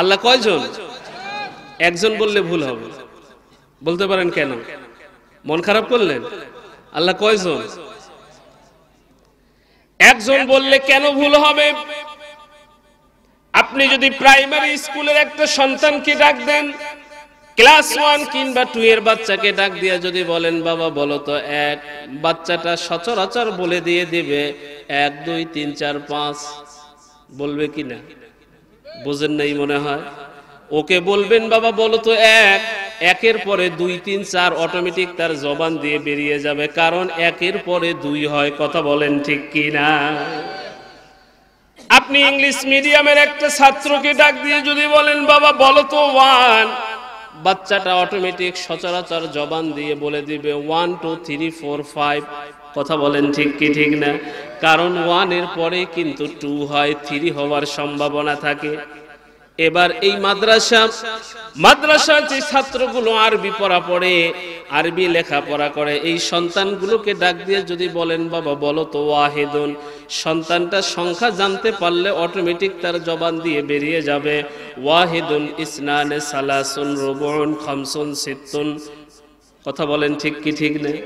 আল্লাহ কয়জন একজন বললে ভুল হবে বলতে পারেন কেন মন খারাপ করলেন আল্লাহ কয়জন একজন বললে কেন ভুল হবে আপনি যদি প্রাইমারি স্কুলের একটা সন্তানকে ডাক দেন ক্লাস ওয়ান কিংবা টু এর বাচ্চাকে ডাক দিয়ে যদি বলেন বাবা বলো তো এক বাচ্চাটা সচরাচর বলে দিয়ে দিবে এক দুই তিন চার পাঁচ বলবে কিনা না বোঝেন নাই মনে হয় ওকে বলবেন বাবা বলো তো এক একের পরে দুই তিন চার অটোমেটিক তার জবান দিয়ে বেরিয়ে যাবে কারণ একের পরে দুই হয় কথা বলেন ঠিক কি না আপনি ইংলিশ মিডিয়ামের একটা ছাত্রকে ডাক দিয়ে যদি বলেন বাবা বলো তো ওয়ান বাচ্চাটা অটোমেটিক সচরাচর জবান দিয়ে বলে দিবে one two three four five কথা বলেন ঠিক কি ঠিক না কারণ ওয়ানের পরে কিন্তু টু হয় থ্রি হওয়ার সম্ভাবনা থাকে এবার এই মাদ্রাসা মাদ্রাসার যে ছাত্রগুলো আরবি পড়া পড়ে আরবি লেখাপড়া করে এই সন্তানগুলোকে ডাক দিয়ে যদি বলেন বাবা বলো তো ওয়াহেদুন সন্তানটা সংখ্যা জানতে পারলে অটোমেটিক তার জবান দিয়ে বেরিয়ে যাবে ওয়াহেদুন ইসনান সালাসুন রোবন খামসুন সিত্তুন কথা বলেন ঠিক কি ঠিক নেই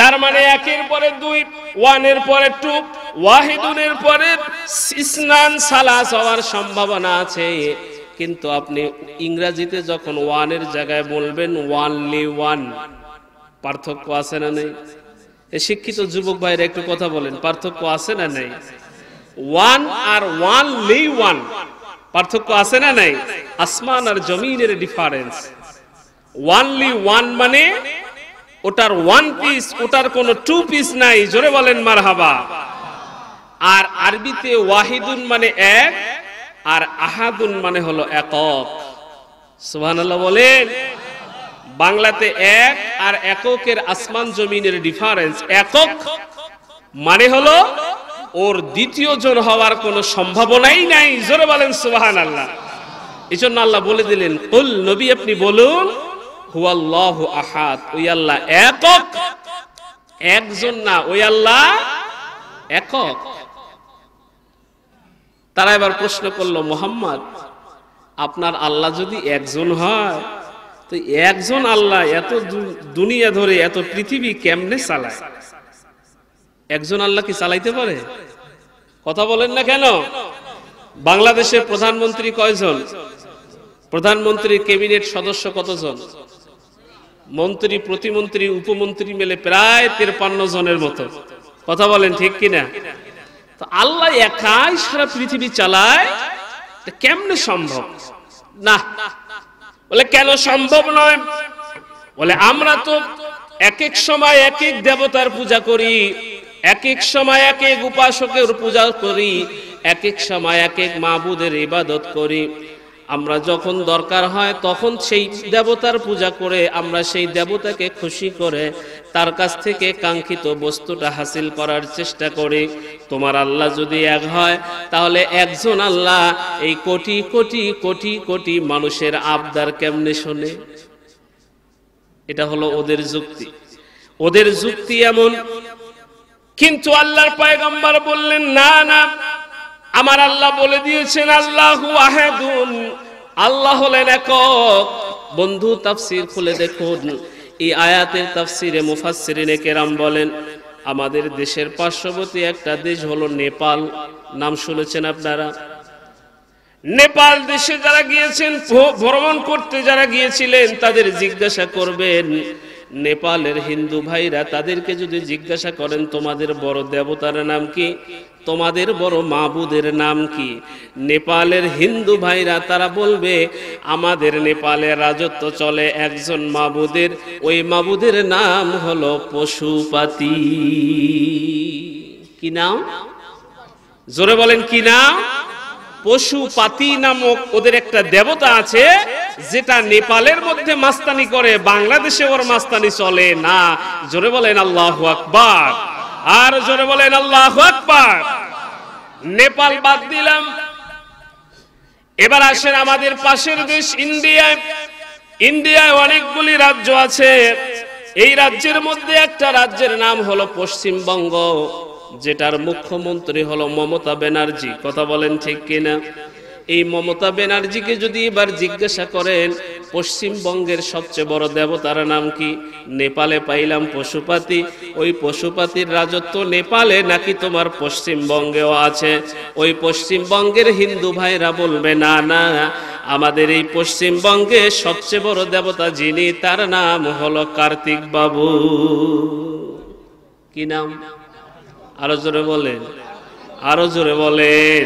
তার মানে একের পরে দুই ওয়ানের পরে টু ওয়াহিদুনের পরে স্নান সালাস হওয়ার সম্ভাবনা আছে কিন্তু আপনি ইংরেজিতে যখন ওয়ানের জায়গায় বলবেন ওয়ানলি ওয়ান পার্থক্য আছে না নেই শিক্ষিত যুবক ভাইরা একটু কথা বলেন পার্থক্য আছে না নেই ওয়ান আর ওয়ানলি ওয়ান পার্থক্য আছে না নাই আসমান আর জমিনের ডিফারেন্স ওয়ানলি ওয়ান মানে ওটার ওয়ান পিস ওটার কোনো টু পিস নাই জোরে বলেন মার হাবা আর আরবিতে ওয়াহিদুন মানে এক আর আহাদুন মানে হলো একক সুবহানাল্লাহ বলেন বাংলাতে এক আর এককের আসমান জমিনের ডিফারেন্স একক মানে হলো ওর দ্বিতীয় জন হওয়ার কোনো সম্ভাবনাই নাই জোরে বলেন সুবহানাল্লাহ আল্লাহ এই জন্য আল্লাহ বলে দিলেন কুল নবী আপনি বলুন হুয়াল্লাহ আহাদ ওই আল্লাহ একক একজন না ওই আল্লাহ একক তারা এবার প্রশ্ন করলো মোহাম্মদ আপনার আল্লাহ যদি একজন হয় তো একজন আল্লাহ এত দুনিয়া ধরে এত পৃথিবী কেমনে চালায় একজন আল্লাহ কি চালাইতে পারে কথা বলেন না কেন বাংলাদেশের প্রধানমন্ত্রী কয়জন প্রধানমন্ত্রীর ক্যাবিনেট সদস্য কতজন মন্ত্রী প্রতিমন্ত্রী উপমন্ত্রী মেলে প্রায় তেরপান্ন জনের মতো কথা বলেন ঠিক কিনা তো আল্লাহ একাই সারা পৃথিবী চালায় কেমনে সম্ভব না বলে কেন সম্ভব নয় বলে আমরা তো এক এক সময় এক এক দেবতার পূজা করি এক এক সময় এক এক উপাসকের পূজা করি এক এক সময় এক এক মাহবুদের ইবাদত করি আমরা যখন দরকার হয় তখন সেই দেবতার পূজা করে আমরা সেই দেবতাকে খুশি করে তার কাছ থেকে কাঙ্ক্ষিত বস্তুটা হাসিল করার চেষ্টা করি তোমার আল্লাহ যদি এক হয় তাহলে একজন আল্লাহ এই কোটি কোটি কোটি কোটি মানুষের আবদার কেমনে শোনে এটা হলো ওদের যুক্তি ওদের যুক্তি এমন কিন্তু আল্লাহর পায়গম্বর বললেন না না আমার আল্লাহ বলে দিয়েছেন আল্লাহু আহাদুন আল্লাহ হলেন একক বন্ধু তাফসির খুলে দেখুন এই আয়াতের তাফসিরে মুফাসসিরিনে কেরাম বলেন আমাদের দেশের পার্শ্ববর্তী একটা দেশ হলো নেপাল নাম শুনেছেন আপনারা নেপাল দেশে যারা গিয়েছেন ভ্রমণ করতে যারা গিয়েছিলেন তাদের জিজ্ঞাসা করবেন নেপালের হিন্দু ভাইরা তাদেরকে যদি জিজ্ঞাসা করেন তোমাদের বড় দেবতার নাম কি তোমাদের বড় মাবুদের নাম কি নেপালের হিন্দু ভাইরা তারা বলবে আমাদের নেপালে রাজত্ব চলে একজন মাবুদের ওই মাবুদের নাম হলো পশুপাতি কি নাম জোরে বলেন কি নাম পশুপাতি নামক ওদের একটা দেবতা আছে যেটা নেপালের মধ্যে মাস্তানি করে বাংলাদেশে ওর মাস্তানি চলে না জোরে বলেন আল্লাহ আকবার আর জোরে বলেন আল্লাহ নেপাল বাদ দিলাম এবার আসেন আমাদের পাশের দেশ ইন্ডিয়ায় ইন্ডিয়ায় অনেকগুলি রাজ্য আছে এই রাজ্যের মধ্যে একটা রাজ্যের নাম হলো পশ্চিমবঙ্গ যেটার মুখ্যমন্ত্রী হলো মমতা ব্যানার্জি কথা বলেন ঠিক কিনা এই মমতা ব্যানার্জিকে যদি এবার জিজ্ঞাসা করেন পশ্চিমবঙ্গের সবচেয়ে বড় দেবতার নাম কি নেপালে পাইলাম পশুপাতি ওই পশুপাতির রাজত্ব নেপালে নাকি তোমার পশ্চিমবঙ্গেও আছে ওই পশ্চিমবঙ্গের হিন্দু ভাইরা বলবে না না আমাদের এই পশ্চিমবঙ্গে সবচেয়ে বড় দেবতা যিনি তার নাম হলো কার্তিক বাবু কি নাম আরো জোরে বলেন আরো জোরে বলেন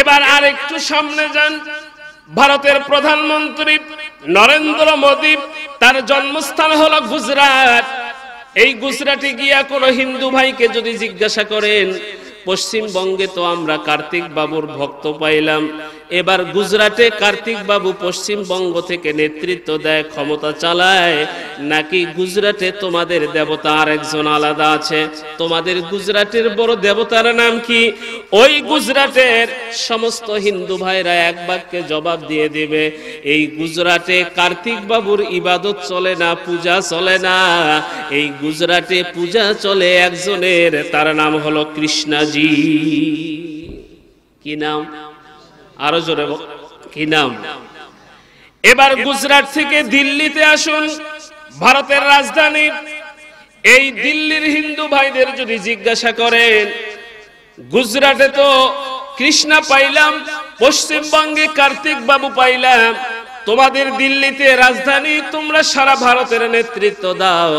এবার আর একটু সামনে যান ভারতের প্রধানমন্ত্রী নরেন্দ্র মোদী তার জন্মস্থান হলো গুজরাট এই গুজরাটে গিয়া কোন হিন্দু ভাইকে যদি জিজ্ঞাসা করেন পশ্চিমবঙ্গে তো আমরা কার্তিক বাবুর ভক্ত পাইলাম এবার গুজরাটে কার্তিক বাবু পশ্চিমবঙ্গ থেকে নেতৃত্ব দেয় ক্ষমতা চালায় নাকি গুজরাটে তোমাদের দেবতা আর একজন আলাদা আছে তোমাদের গুজরাটের বড় দেবতার নাম কি ওই গুজরাটের সমস্ত হিন্দু ভাইরা এক বাক্যে জবাব দিয়ে দিবে এই গুজরাটে কার্তিক বাবুর ইবাদত চলে না পূজা চলে না এই গুজরাটে পূজা চলে একজনের তার নাম হলো কৃষ্ণাজি কি নাম আরো জোরে কি নাম এবার গুজরাট থেকে দিল্লিতে আসুন ভারতের রাজধানী এই দিল্লির হিন্দু ভাইদের যদি জিজ্ঞাসা করেন গুজরাটে তো কৃষ্ণা পাইলাম পশ্চিমবঙ্গে কার্তিক বাবু পাইলাম তোমাদের দিল্লিতে রাজধানী তোমরা সারা ভারতের নেতৃত্ব দাও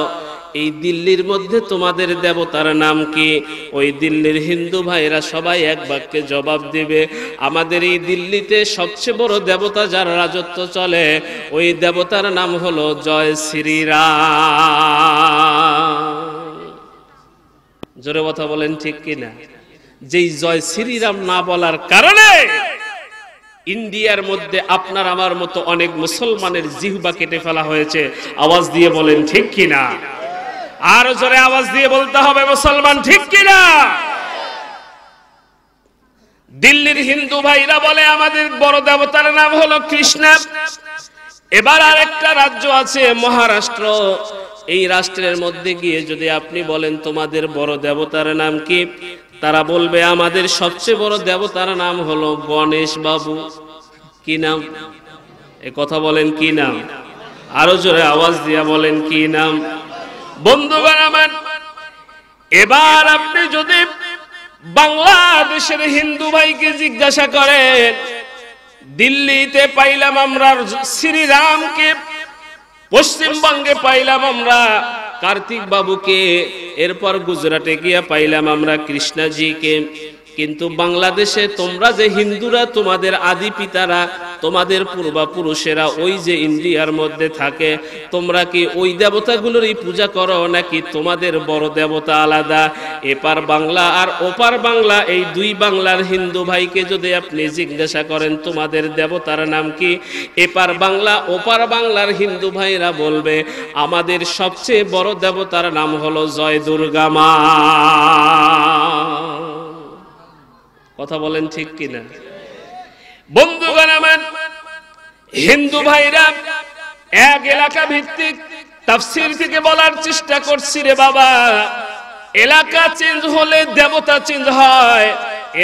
এই দিল্লির মধ্যে তোমাদের দেবতার নাম কি ওই দিল্লির হিন্দু ভাইরা সবাই এক বাক্যে জবাব দিবে আমাদের এই দিল্লিতে সবচেয়ে বড় দেবতা যার রাজত্ব চলে ওই দেবতার নাম হলো জয় শ্রীরা জোরে কথা বলেন ঠিক কিনা যেই জয় শ্রীরাম না বলার কারণে ইন্ডিয়ার মধ্যে আপনার আমার মতো অনেক মুসলমানের জিহবা কেটে ফেলা হয়েছে আওয়াজ দিয়ে বলেন ঠিক কিনা আরো জোরে আওয়াজ দিয়ে বলতে হবে মুসলমান ঠিক কিনা দিল্লির হিন্দু ভাইরা বলে আমাদের বড় দেবতার নাম হলো কৃষ্ণ এবার আর একটা রাজ্য আছে মহারাষ্ট্র এই রাষ্ট্রের মধ্যে গিয়ে যদি আপনি বলেন তোমাদের বড় দেবতার নাম কি তারা বলবে আমাদের সবচেয়ে বড় দেবতার নাম হলো গণেশ বাবু কি নাম এ কথা বলেন কি নাম আরো জোরে আওয়াজ দিয়া বলেন কি নাম বন্ধুগণ আমার এবার আপনি যদি বাংলাদেশের হিন্দু ভাইকে জিজ্ঞাসা করেন দিল্লিতে পাইলাম আমরা শ্রীরামকে পশ্চিমবঙ্গে পাইলাম আমরা কার্তিক বাবুকে এরপর গুজরাটে গিয়া পাইলাম আমরা কৃষ্ণাজিকে কিন্তু বাংলাদেশে তোমরা যে হিন্দুরা তোমাদের আদি পিতারা তোমাদের পূর্বাপুরুষেরা ওই যে ইন্ডিয়ার মধ্যে থাকে তোমরা কি ওই দেবতাগুলোরই পূজা করো নাকি তোমাদের বড় দেবতা আলাদা এপার বাংলা আর ওপার বাংলা এই দুই বাংলার হিন্দু ভাইকে যদি আপনি জিজ্ঞাসা করেন তোমাদের দেবতার নাম কি এপার বাংলা ওপার বাংলার হিন্দু ভাইরা বলবে আমাদের সবচেয়ে বড় দেবতার নাম হলো জয় দুর্গা মা কথা বলেন ঠিক কিনা বন্ধুগণ আমার হিন্দু ভাইরা এক এলাকা ভিত্তিক তাফসির থেকে বলার চেষ্টা করছি রে বাবা এলাকা চেঞ্জ হলে দেবতা চেঞ্জ হয়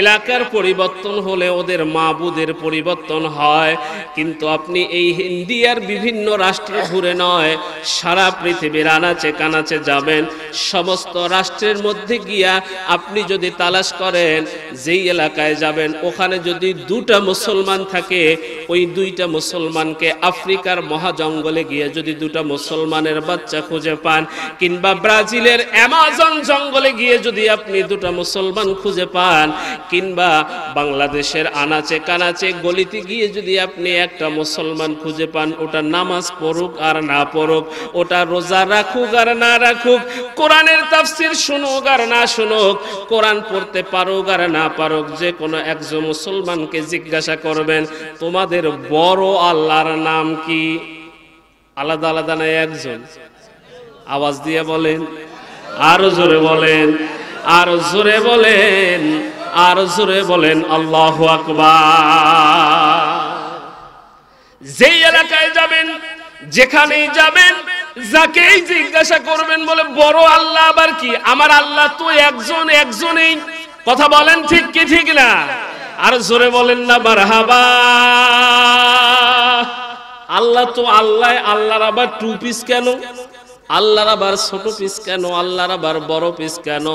এলাকার পরিবর্তন হলে ওদের মাবুদের পরিবর্তন হয় কিন্তু আপনি এই ইন্ডিয়ার বিভিন্ন রাষ্ট্র ঘুরে নয় সারা পৃথিবীর আনাচে কানাচে যাবেন সমস্ত রাষ্ট্রের মধ্যে গিয়া আপনি যদি তালাশ করেন যেই এলাকায় যাবেন ওখানে যদি দুটা মুসলমান থাকে ওই দুইটা মুসলমানকে আফ্রিকার মহাজঙ্গলে গিয়ে যদি দুটা মুসলমানের বাচ্চা খুঁজে পান কিংবা ব্রাজিলের অ্যামাজন জঙ্গলে গিয়ে যদি আপনি দুটা মুসলমান খুঁজে পান কিংবা বাংলাদেশের আনাচে কানাচে গলিতে গিয়ে যদি আপনি একটা মুসলমান খুঁজে পান ওটা নামাজ পড়ুক আর না পড়ুক ওটা রোজা রাখুক আর না রাখুক কোরআনের তাফসির শুনুক আর না শুনুক কোরআন পড়তে পারুক আর না পারুক যে কোনো একজন মুসলমানকে জিজ্ঞাসা করবেন তোমাদের বড় আল্লাহর নাম কি আলাদা আলাদা নাই একজন আওয়াজ দিয়ে বলেন আরো জোরে বলেন আরো জোরে বলেন আর জোরে বলেন আল্লাহ আকবার যেই এলাকায় যাবেন যেখানেই যাবেন যাকেই জিজ্ঞাসা করবেন বলে বড় আল্লাহ আবার কি আমার আল্লাহ তো একজন একজনেই কথা বলেন ঠিক কি ঠিক না আর জোরে বলেন না বারহাবা আল্লাহ তো আল্লাহ আল্লাহর আবার টু পিস কেন আল্লাহর আবার ছোট পিস কেন আল্লাহর আবার বড় পিস কেন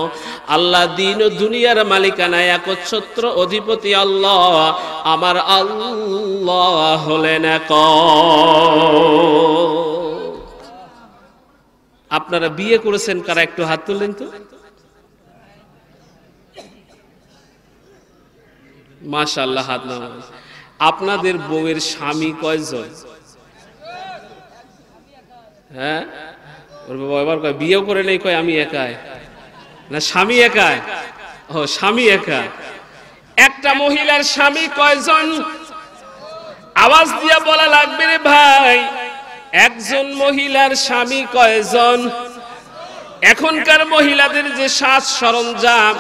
আল্লাহ দিন ও দুনিয়ার মালিকানা একচ্ছত্র অধিপতি আল্লাহ আমার আল্লাহ হলেন এক আপনারা বিয়ে করেছেন কারা একটু হাত তুললেন তো মাশাল্লাহ হাত না আপনাদের বউয়ের স্বামী কয়জন হ্যাঁ ওর বাবা এবার কয় বিয়েও করে নেই কয় আমি একাই না স্বামী একাই ও স্বামী একা একটা মহিলার স্বামী কয়জন আওয়াজ দিয়া বলা লাগবে রে ভাই একজন মহিলার স্বামী কয়জন এখনকার মহিলাদের যে সাজ সরঞ্জাম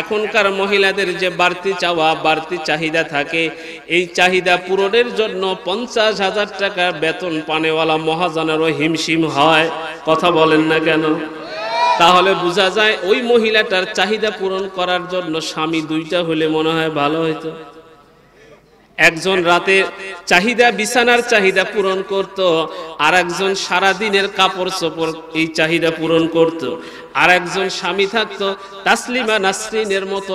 এখনকার মহিলাদের যে বাড়তি চাওয়া বাড়তি চাহিদা থাকে এই চাহিদা পূরণের জন্য পঞ্চাশ হাজার টাকা বেতন পানেওয়ালা মহাজনেরও হিমশিম হয় কথা বলেন না কেন তাহলে বোঝা যায় ওই মহিলাটার চাহিদা পূরণ করার জন্য স্বামী দুইটা হলে মনে হয় ভালো হইতো একজন রাতে চাহিদা বিছানার চাহিদা পূরণ করত আর একজন সারাদিনের কাপড় চোপড় এই চাহিদা পূরণ করত আর একজন স্বামী থাকত তাসলিমা নাসরিনের মতো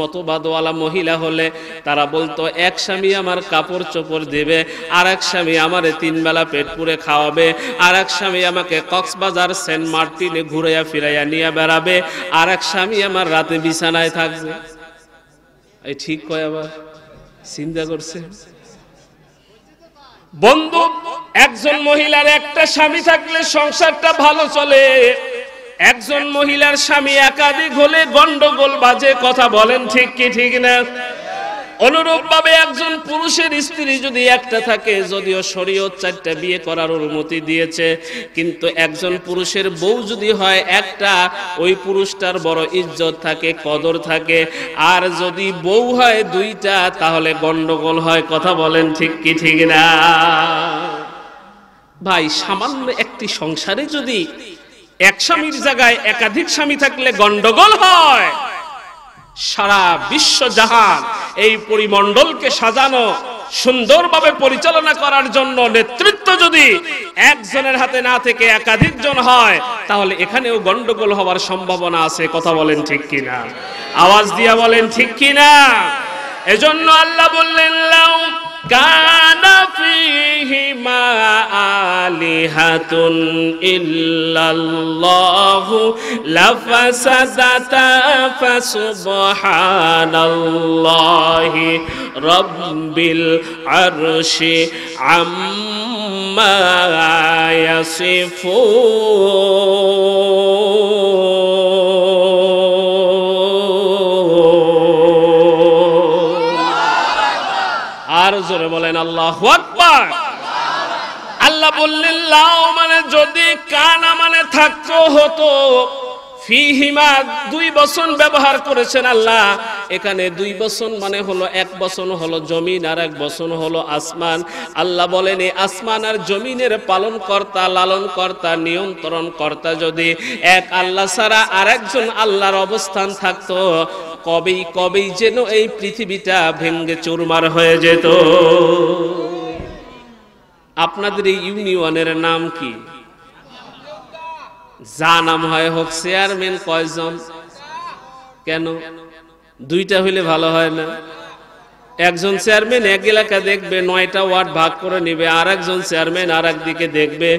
মতবাদওয়ালা মহিলা হলে তারা বলতো এক স্বামী আমার কাপড় চোপড় দেবে আর এক স্বামী আমারে তিনবেলা পেট পুরে খাওয়াবে আর এক স্বামী আমাকে কক্সবাজার সেন্ট মার্টিনে ঘুরাইয়া ফিরাইয়া নিয়ে বেড়াবে আর এক স্বামী আমার রাতে বিছানায় থাকবে এই ঠিক কয় আবার চিন্তা করছে বন্ধু একজন মহিলার একটা স্বামী থাকলে সংসারটা ভালো চলে একজন মহিলার স্বামী একাধিক হলে গন্ডগোল বাজে কথা বলেন ঠিক কি ঠিক না অনুরূপভাবে একজন পুরুষের স্ত্রী যদি একটা থাকে যদিও শরীয়ত চারটা বিয়ে করার অনুমতি দিয়েছে কিন্তু একজন পুরুষের বউ যদি হয় একটা ওই পুরুষটার বড় ইজ্জত থাকে কদর থাকে আর যদি বউ হয় দুইটা তাহলে গন্ডগোল হয় কথা বলেন ঠিক কি ঠিক না ভাই সামান্য একটি সংসারে যদি এক স্বামীর জায়গায় একাধিক স্বামী থাকলে গন্ডগোল হয় সারা বিশ্ব জাহান এই পরিমণ্ডলকে সাজানো সুন্দরভাবে পরিচালনা করার জন্য নেতৃত্ব যদি একজনের হাতে না থেকে একাধিক জন হয় তাহলে এখানেও গন্ডগোল হওয়ার সম্ভাবনা আছে কথা বলেন ঠিক কিনা আওয়াজ দিয়া বলেন ঠিক কিনা এজন্য আল্লাহ বললেন লাউ كان فيهما آلهة إلا الله لفسدتا فسبحان الله رب العرش عما يصفون বলেন আল্লাহ আল্লাহ বললেন লাও মানে যদি কানা মানে থাকতো হতো দুই বছর ব্যবহার করেছেন আল্লাহ এখানে দুই বছর মানে হলো এক বছর হলো জমিন আর এক বছর হলো আসমান আল্লাহ বলেন এই আসমান আর জমিনের পালন কর্তা লালন কর্তা নিয়ন্ত্রণ কর্তা যদি এক আল্লাহ ছাড়া আর একজন আল্লাহর অবস্থান থাকতো কবেই কবেই যেন এই পৃথিবীটা ভেঙ্গে চুরমার হয়ে যেত আপনাদের এই ইউনিয়নের নাম কি যা নাম হয় হোক চেয়ারম্যান কয়জন কেন দুইটা হইলে ভালো হয় না একজন চেয়ারম্যান এক এলাকা দেখবে নয়টা ওয়ার্ড ভাগ করে নেবে আর একজন চেয়ারম্যান আর একদিকে দেখবে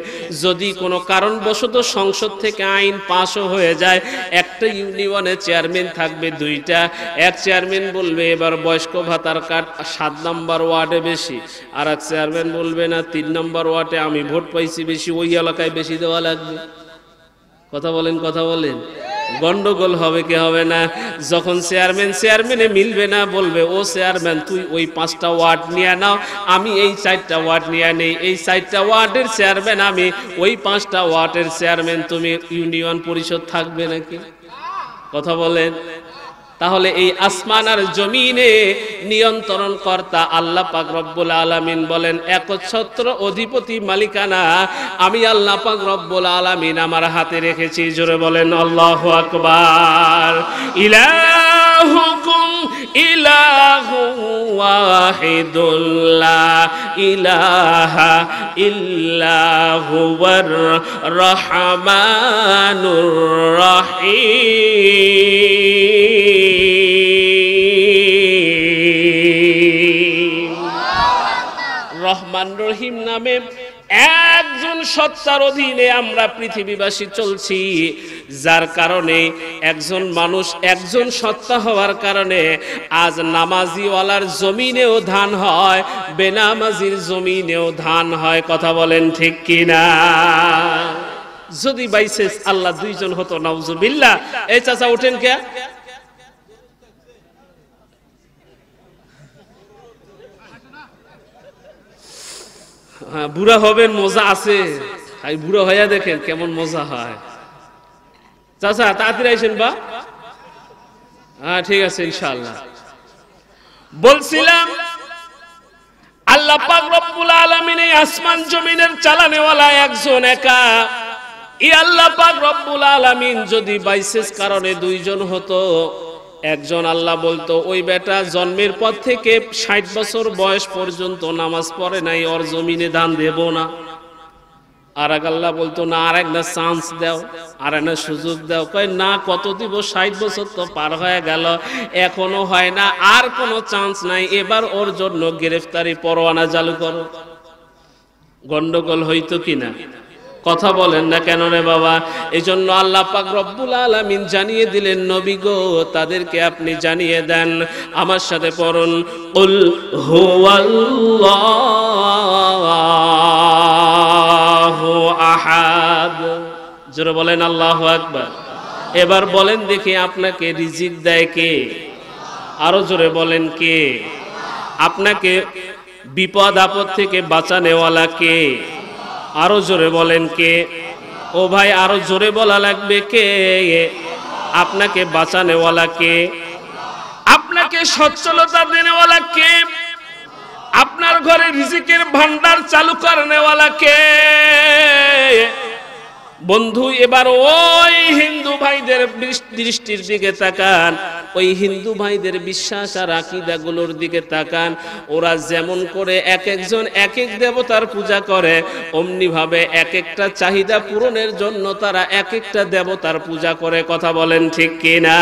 যদি কোনো কারণবশত সংসদ থেকে আইন পাশও হয়ে যায় একটা ইউনিয়নে চেয়ারম্যান থাকবে দুইটা এক চেয়ারম্যান বলবে এবার বয়স্ক ভাতার কার্ড সাত নম্বর ওয়ার্ডে বেশি আর এক চেয়ারম্যান বলবে না তিন নম্বর ওয়ার্ডে আমি ভোট পাইছি বেশি ওই এলাকায় বেশি দেওয়া লাগবে কথা বলেন কথা বলেন গন্ডগোল হবে কি হবে না যখন চেয়ারম্যান চেয়ারম্যানে মিলবে না বলবে ও চেয়ারম্যান তুই ওই পাঁচটা ওয়ার্ড নিয়ে নাও আমি এই চারটা ওয়ার্ড নিয়ে নেই এই চারটা ওয়ার্ডের চেয়ারম্যান আমি ওই পাঁচটা ওয়ার্ডের চেয়ারম্যান তুমি ইউনিয়ন পরিষদ থাকবে নাকি কথা বলেন তাহলে এই আসমান আর জমিনে নিয়ন্ত্রণ কর্তা আল্লাহ পাক রব্বুল আলামিন বলেন একচ্ছত্র অধিপতি মালিকানা আমি আল্লাহ পাক রব্বুল আলামিন আমার হাতে রেখেছি জোরে বলেন আল্লাহ আকবার ইলাহুকুম ইলাহু ওয়াহিদুল্লাহ ইলাহা ইল্লাহু রহমানুর রহিম রহমান রহিম নামে একজন সত্তার অধীনে আমরা পৃথিবীবাসী চলছি যার কারণে একজন মানুষ একজন সত্তা হওয়ার কারণে আজ নামাজিওয়ালার জমিনেও ধান হয় বেনামাজির জমিনেও ধান হয় কথা বলেন ঠিক কিনা যদি বাইসেস আল্লাহ দুইজন হতো নাউজুবিল্লাহ এই চাচা ওঠেন কে হ্যাঁ, বুড়া হবেন মজা আছে এই বুড়া হইয়া দেখেন কেমন মজা হয় চাচা তাড়াতাড়ি আইসেন বা হ্যাঁ ঠিক আছে ইনশাআল্লাহ বলছিলাম আল্লাহ পাক রব্বুল আলামিন এই আসমান জমিনের চালানেওয়ালা একজন একা ই আল্লাহ পাক রব্বুল আলামিন যদি বাইসেস কারণে দুইজন হতো একজন আল্লাহ বলতো ওই বেটা জন্মের পর থেকে ষাট বছর বয়স পর্যন্ত নামাজ পড়ে নাই ওর জমিনে দান দেব না আর এক আল্লাহ বলতো না আর একটা চান্স দাও আর একটা সুযোগ দাও কয় না কত দিব ষাট বছর তো পার হয়ে গেল এখনো হয় না আর কোনো চান্স নাই এবার ওর জন্য গ্রেফতারি পরোয়ানা চালু করো গন্ডগোল হইতো কিনা কথা বলেন না কেন রে বাবা এই জন্য আল্লাহ পাক রব্বুল আলামিন জানিয়ে দিলেন নবী গো তাদেরকে আপনি জানিয়ে দেন আমার সাথে পড়ুন উল হুয়াল্লাহু আহাদ জোরে বলেন আল্লাহু আকবার এবার বলেন দেখি আপনাকে রিজিক দেয় কে আরো জোরে বলেন কে আপনাকে বিপদ আপদ থেকে বাঁচানেওয়ালা কে আরো জোরে বলেন কে ও ভাই আরো জোরে বলা লাগবে কে আপনাকে বাঁচানেওয়ালা কে আপনাকে সচ্ছলতা দেনেওয়ালা কে আপনার ঘরে রিজিকের ভান্ডার চালু করেনেওয়ালা কে বন্ধু এবার ওই হিন্দু ভাইদের দৃষ্টির দিকে তাকান ওই হিন্দু ভাইদের বিশ্বাস আর গুলোর দিকে তাকান ওরা যেমন করে এক একজন এক এক দেবতার পূজা করে অমনিভাবে এক একটা চাহিদা পূরণের জন্য তারা এক একটা দেবতার পূজা করে কথা বলেন ঠিক কিনা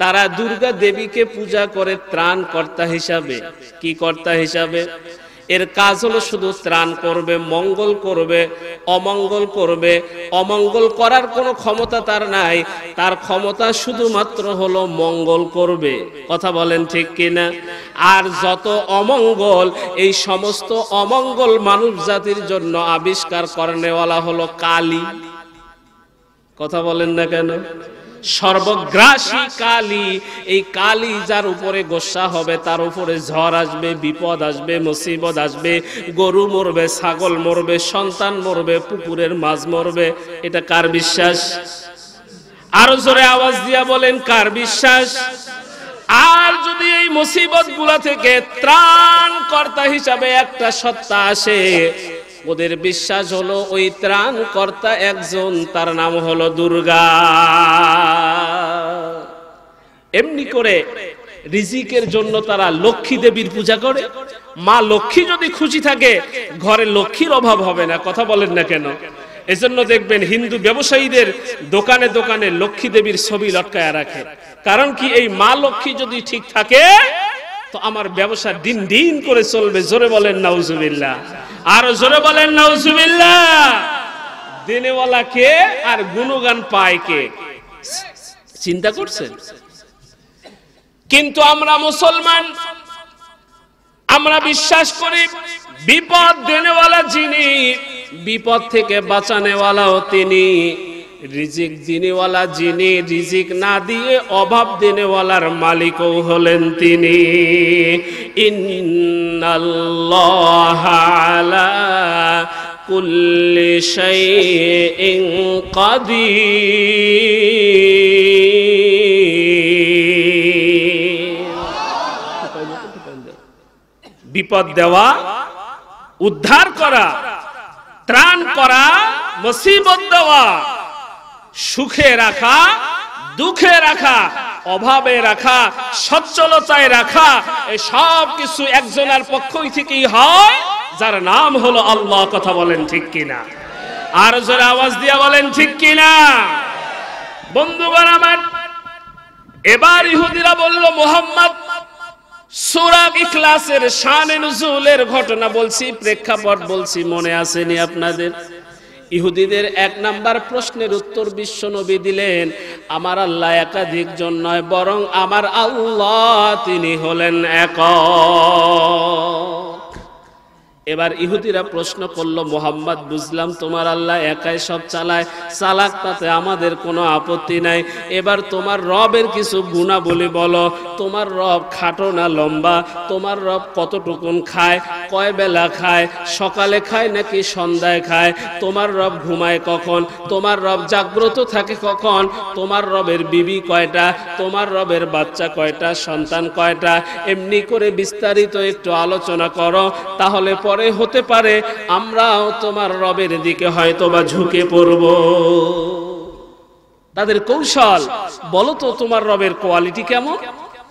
তারা দুর্গা দেবীকে পূজা করে ত্রাণকর্তা হিসাবে কি কর্তা হিসাবে এর কাজ হলো শুধু ত্রাণ করবে মঙ্গল করবে অমঙ্গল করবে অমঙ্গল করার কোনো ক্ষমতা তার নাই তার ক্ষমতা শুধুমাত্র হলো মঙ্গল করবে কথা বলেন ঠিক কিনা আর যত অমঙ্গল এই সমস্ত অমঙ্গল মানব জাতির জন্য আবিষ্কার করে নেওয়ালা হলো কালী কথা বলেন না কেন সর্বগ্রাসী কালী এই কালী যার উপরে গোসা হবে তার উপরে ঝড় আসবে বিপদ আসবে মুসিবত আসবে গরু মরবে ছাগল মরবে সন্তান মরবে পুকুরের মাছ মরবে এটা কার বিশ্বাস আরো জোরে আওয়াজ দিয়া বলেন কার বিশ্বাস আর যদি এই মুসিবত গুলা থেকে ত্রাণ কর্তা হিসাবে একটা সত্তা আসে ওদের বিশ্বাস হলো ওই ত্রাণ কর্তা একজন তার নাম হলো দুর্গা এমনি করে রিজিকের জন্য তারা লক্ষ্মী দেবীর পূজা করে মা লক্ষ্মী যদি খুশি থাকে ঘরে লক্ষ্মীর অভাব হবে না কথা বলেন না কেন এজন্য দেখবেন হিন্দু ব্যবসায়ীদের দোকানে দোকানে লক্ষ্মী দেবীর ছবি লটকায় রাখে কারণ কি এই মা লক্ষ্মী যদি ঠিক থাকে তো আমার ব্যবসা দিন দিন করে চলবে জোরে বলেন নাউজুবিল্লাহ আর জোরে বলেন নাউজুবিল্লাহ দিনেওয়ালা কে আর গুণগান পায় কে চিন্তা করছেন কিন্তু আমরা মুসলমান আমরা বিশ্বাস করি বিপদ দেনেওয়ালা যিনি বিপদ থেকে বাঁচানেওয়ালাও তিনি রিজিক যিনিওয়ালা যিনি রিজিক না দিয়ে অভাব দিনেওয়ালার মালিকও হলেন তিনি ইন্নাল্লাহালা বিপদ দেওয়া উদ্ধার করা ত্রাণ করা মুসিবত দেওয়া সুখে রাখা দুঃখে রাখা অভাবে রাখা সচ্ছলতায় রাখা এই সব কিছু একজনের পক্ষই থেকেই হয় যার নাম হলো আল্লাহ কথা বলেন ঠিক কিনা আর জোরে আওয়াজ দিয়া বলেন ঠিক কিনা বন্ধুগণ আমার এবার ইহুদিরা বলল মোহাম্মদ সুরা ইখলাসের শানে নুজুলের ঘটনা বলছি প্রেক্ষাপট বলছি মনে আসেনি আপনাদের ইহুদিদের এক নাম্বার প্রশ্নের উত্তর বিশ্ব নবী দিলেন আমার আল্লাহ একাধিক জন নয় বরং আমার আল্লাহ তিনি হলেন এক এবার ইহুদিরা প্রশ্ন করল মোহাম্মদ বুঝলাম তোমার আল্লাহ একাই সব চালায় চালাক তাতে আমাদের কোনো আপত্তি নাই এবার তোমার রবের কিছু গুণাবলী বলো তোমার রব খাটো না লম্বা তোমার রব কতটুকুন খায় কয় বেলা খায় সকালে খায় নাকি সন্ধ্যায় খায় তোমার রব ঘুমায় কখন তোমার রব জাগ্রত থাকে কখন তোমার রবের বিবি কয়টা তোমার রবের বাচ্চা কয়টা সন্তান কয়টা এমনি করে বিস্তারিত একটু আলোচনা করো তাহলে পরে পরে হতে পারে আমরাও তোমার রবের দিকে হয়তো বা ঝুঁকে পড়ব তাদের কৌশল বলো তো তোমার রবের কোয়ালিটি কেমন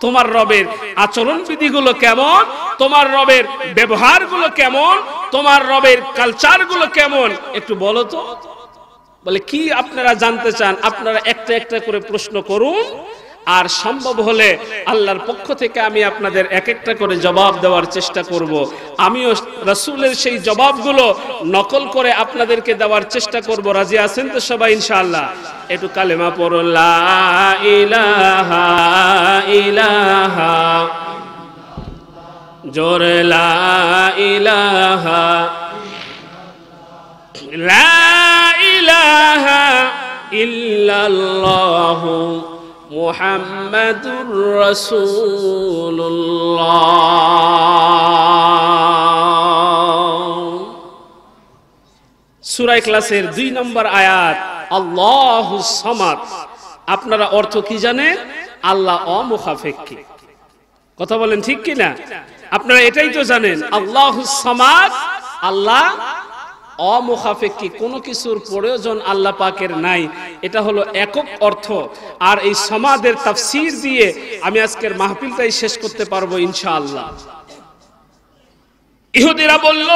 তোমার রবের আচরণ বিধিগুলো কেমন তোমার রবের ব্যবহারগুলো কেমন তোমার রবের কালচারগুলো কেমন একটু বলো তো বলে কি আপনারা জানতে চান আপনারা একটা একটা করে প্রশ্ন করুন আর সম্ভব হলে আল্লাহর পক্ষ থেকে আমি আপনাদের এক একটা করে জবাব দেওয়ার চেষ্টা করব। আমিও রাসুলের সেই জবাবগুলো নকল করে আপনাদেরকে দেওয়ার চেষ্টা করব রাজি আছেন তো সবাই ইনশাআল্লাহ একটু কালেমা পড়লা জোরলা ইলাহা জোরে লা ইলাহা ইল্লাল্লাহু মুহাম্মাদুর রাসূলুল্লাহ সূরা ইখলাসের 2 নম্বর আয়াত আল্লাহু সামাদ আপনারা অর্থ কি জানেন আল্লাহ অমুখাফেক্ষী কথা বলেন ঠিক কিনা আপনারা এটাই তো জানেন আল্লাহ সামাদ আল্লাহ অমুখাফেকি কোনো কিছুর প্রয়োজন আল্লাহ পাকের নাই এটা হলো একক অর্থ আর এই সমাদের তাফসির দিয়ে আমি আজকের মাহফিলটাই শেষ করতে পারবো ইনশাআল্লাহ ইহুদিরা বলল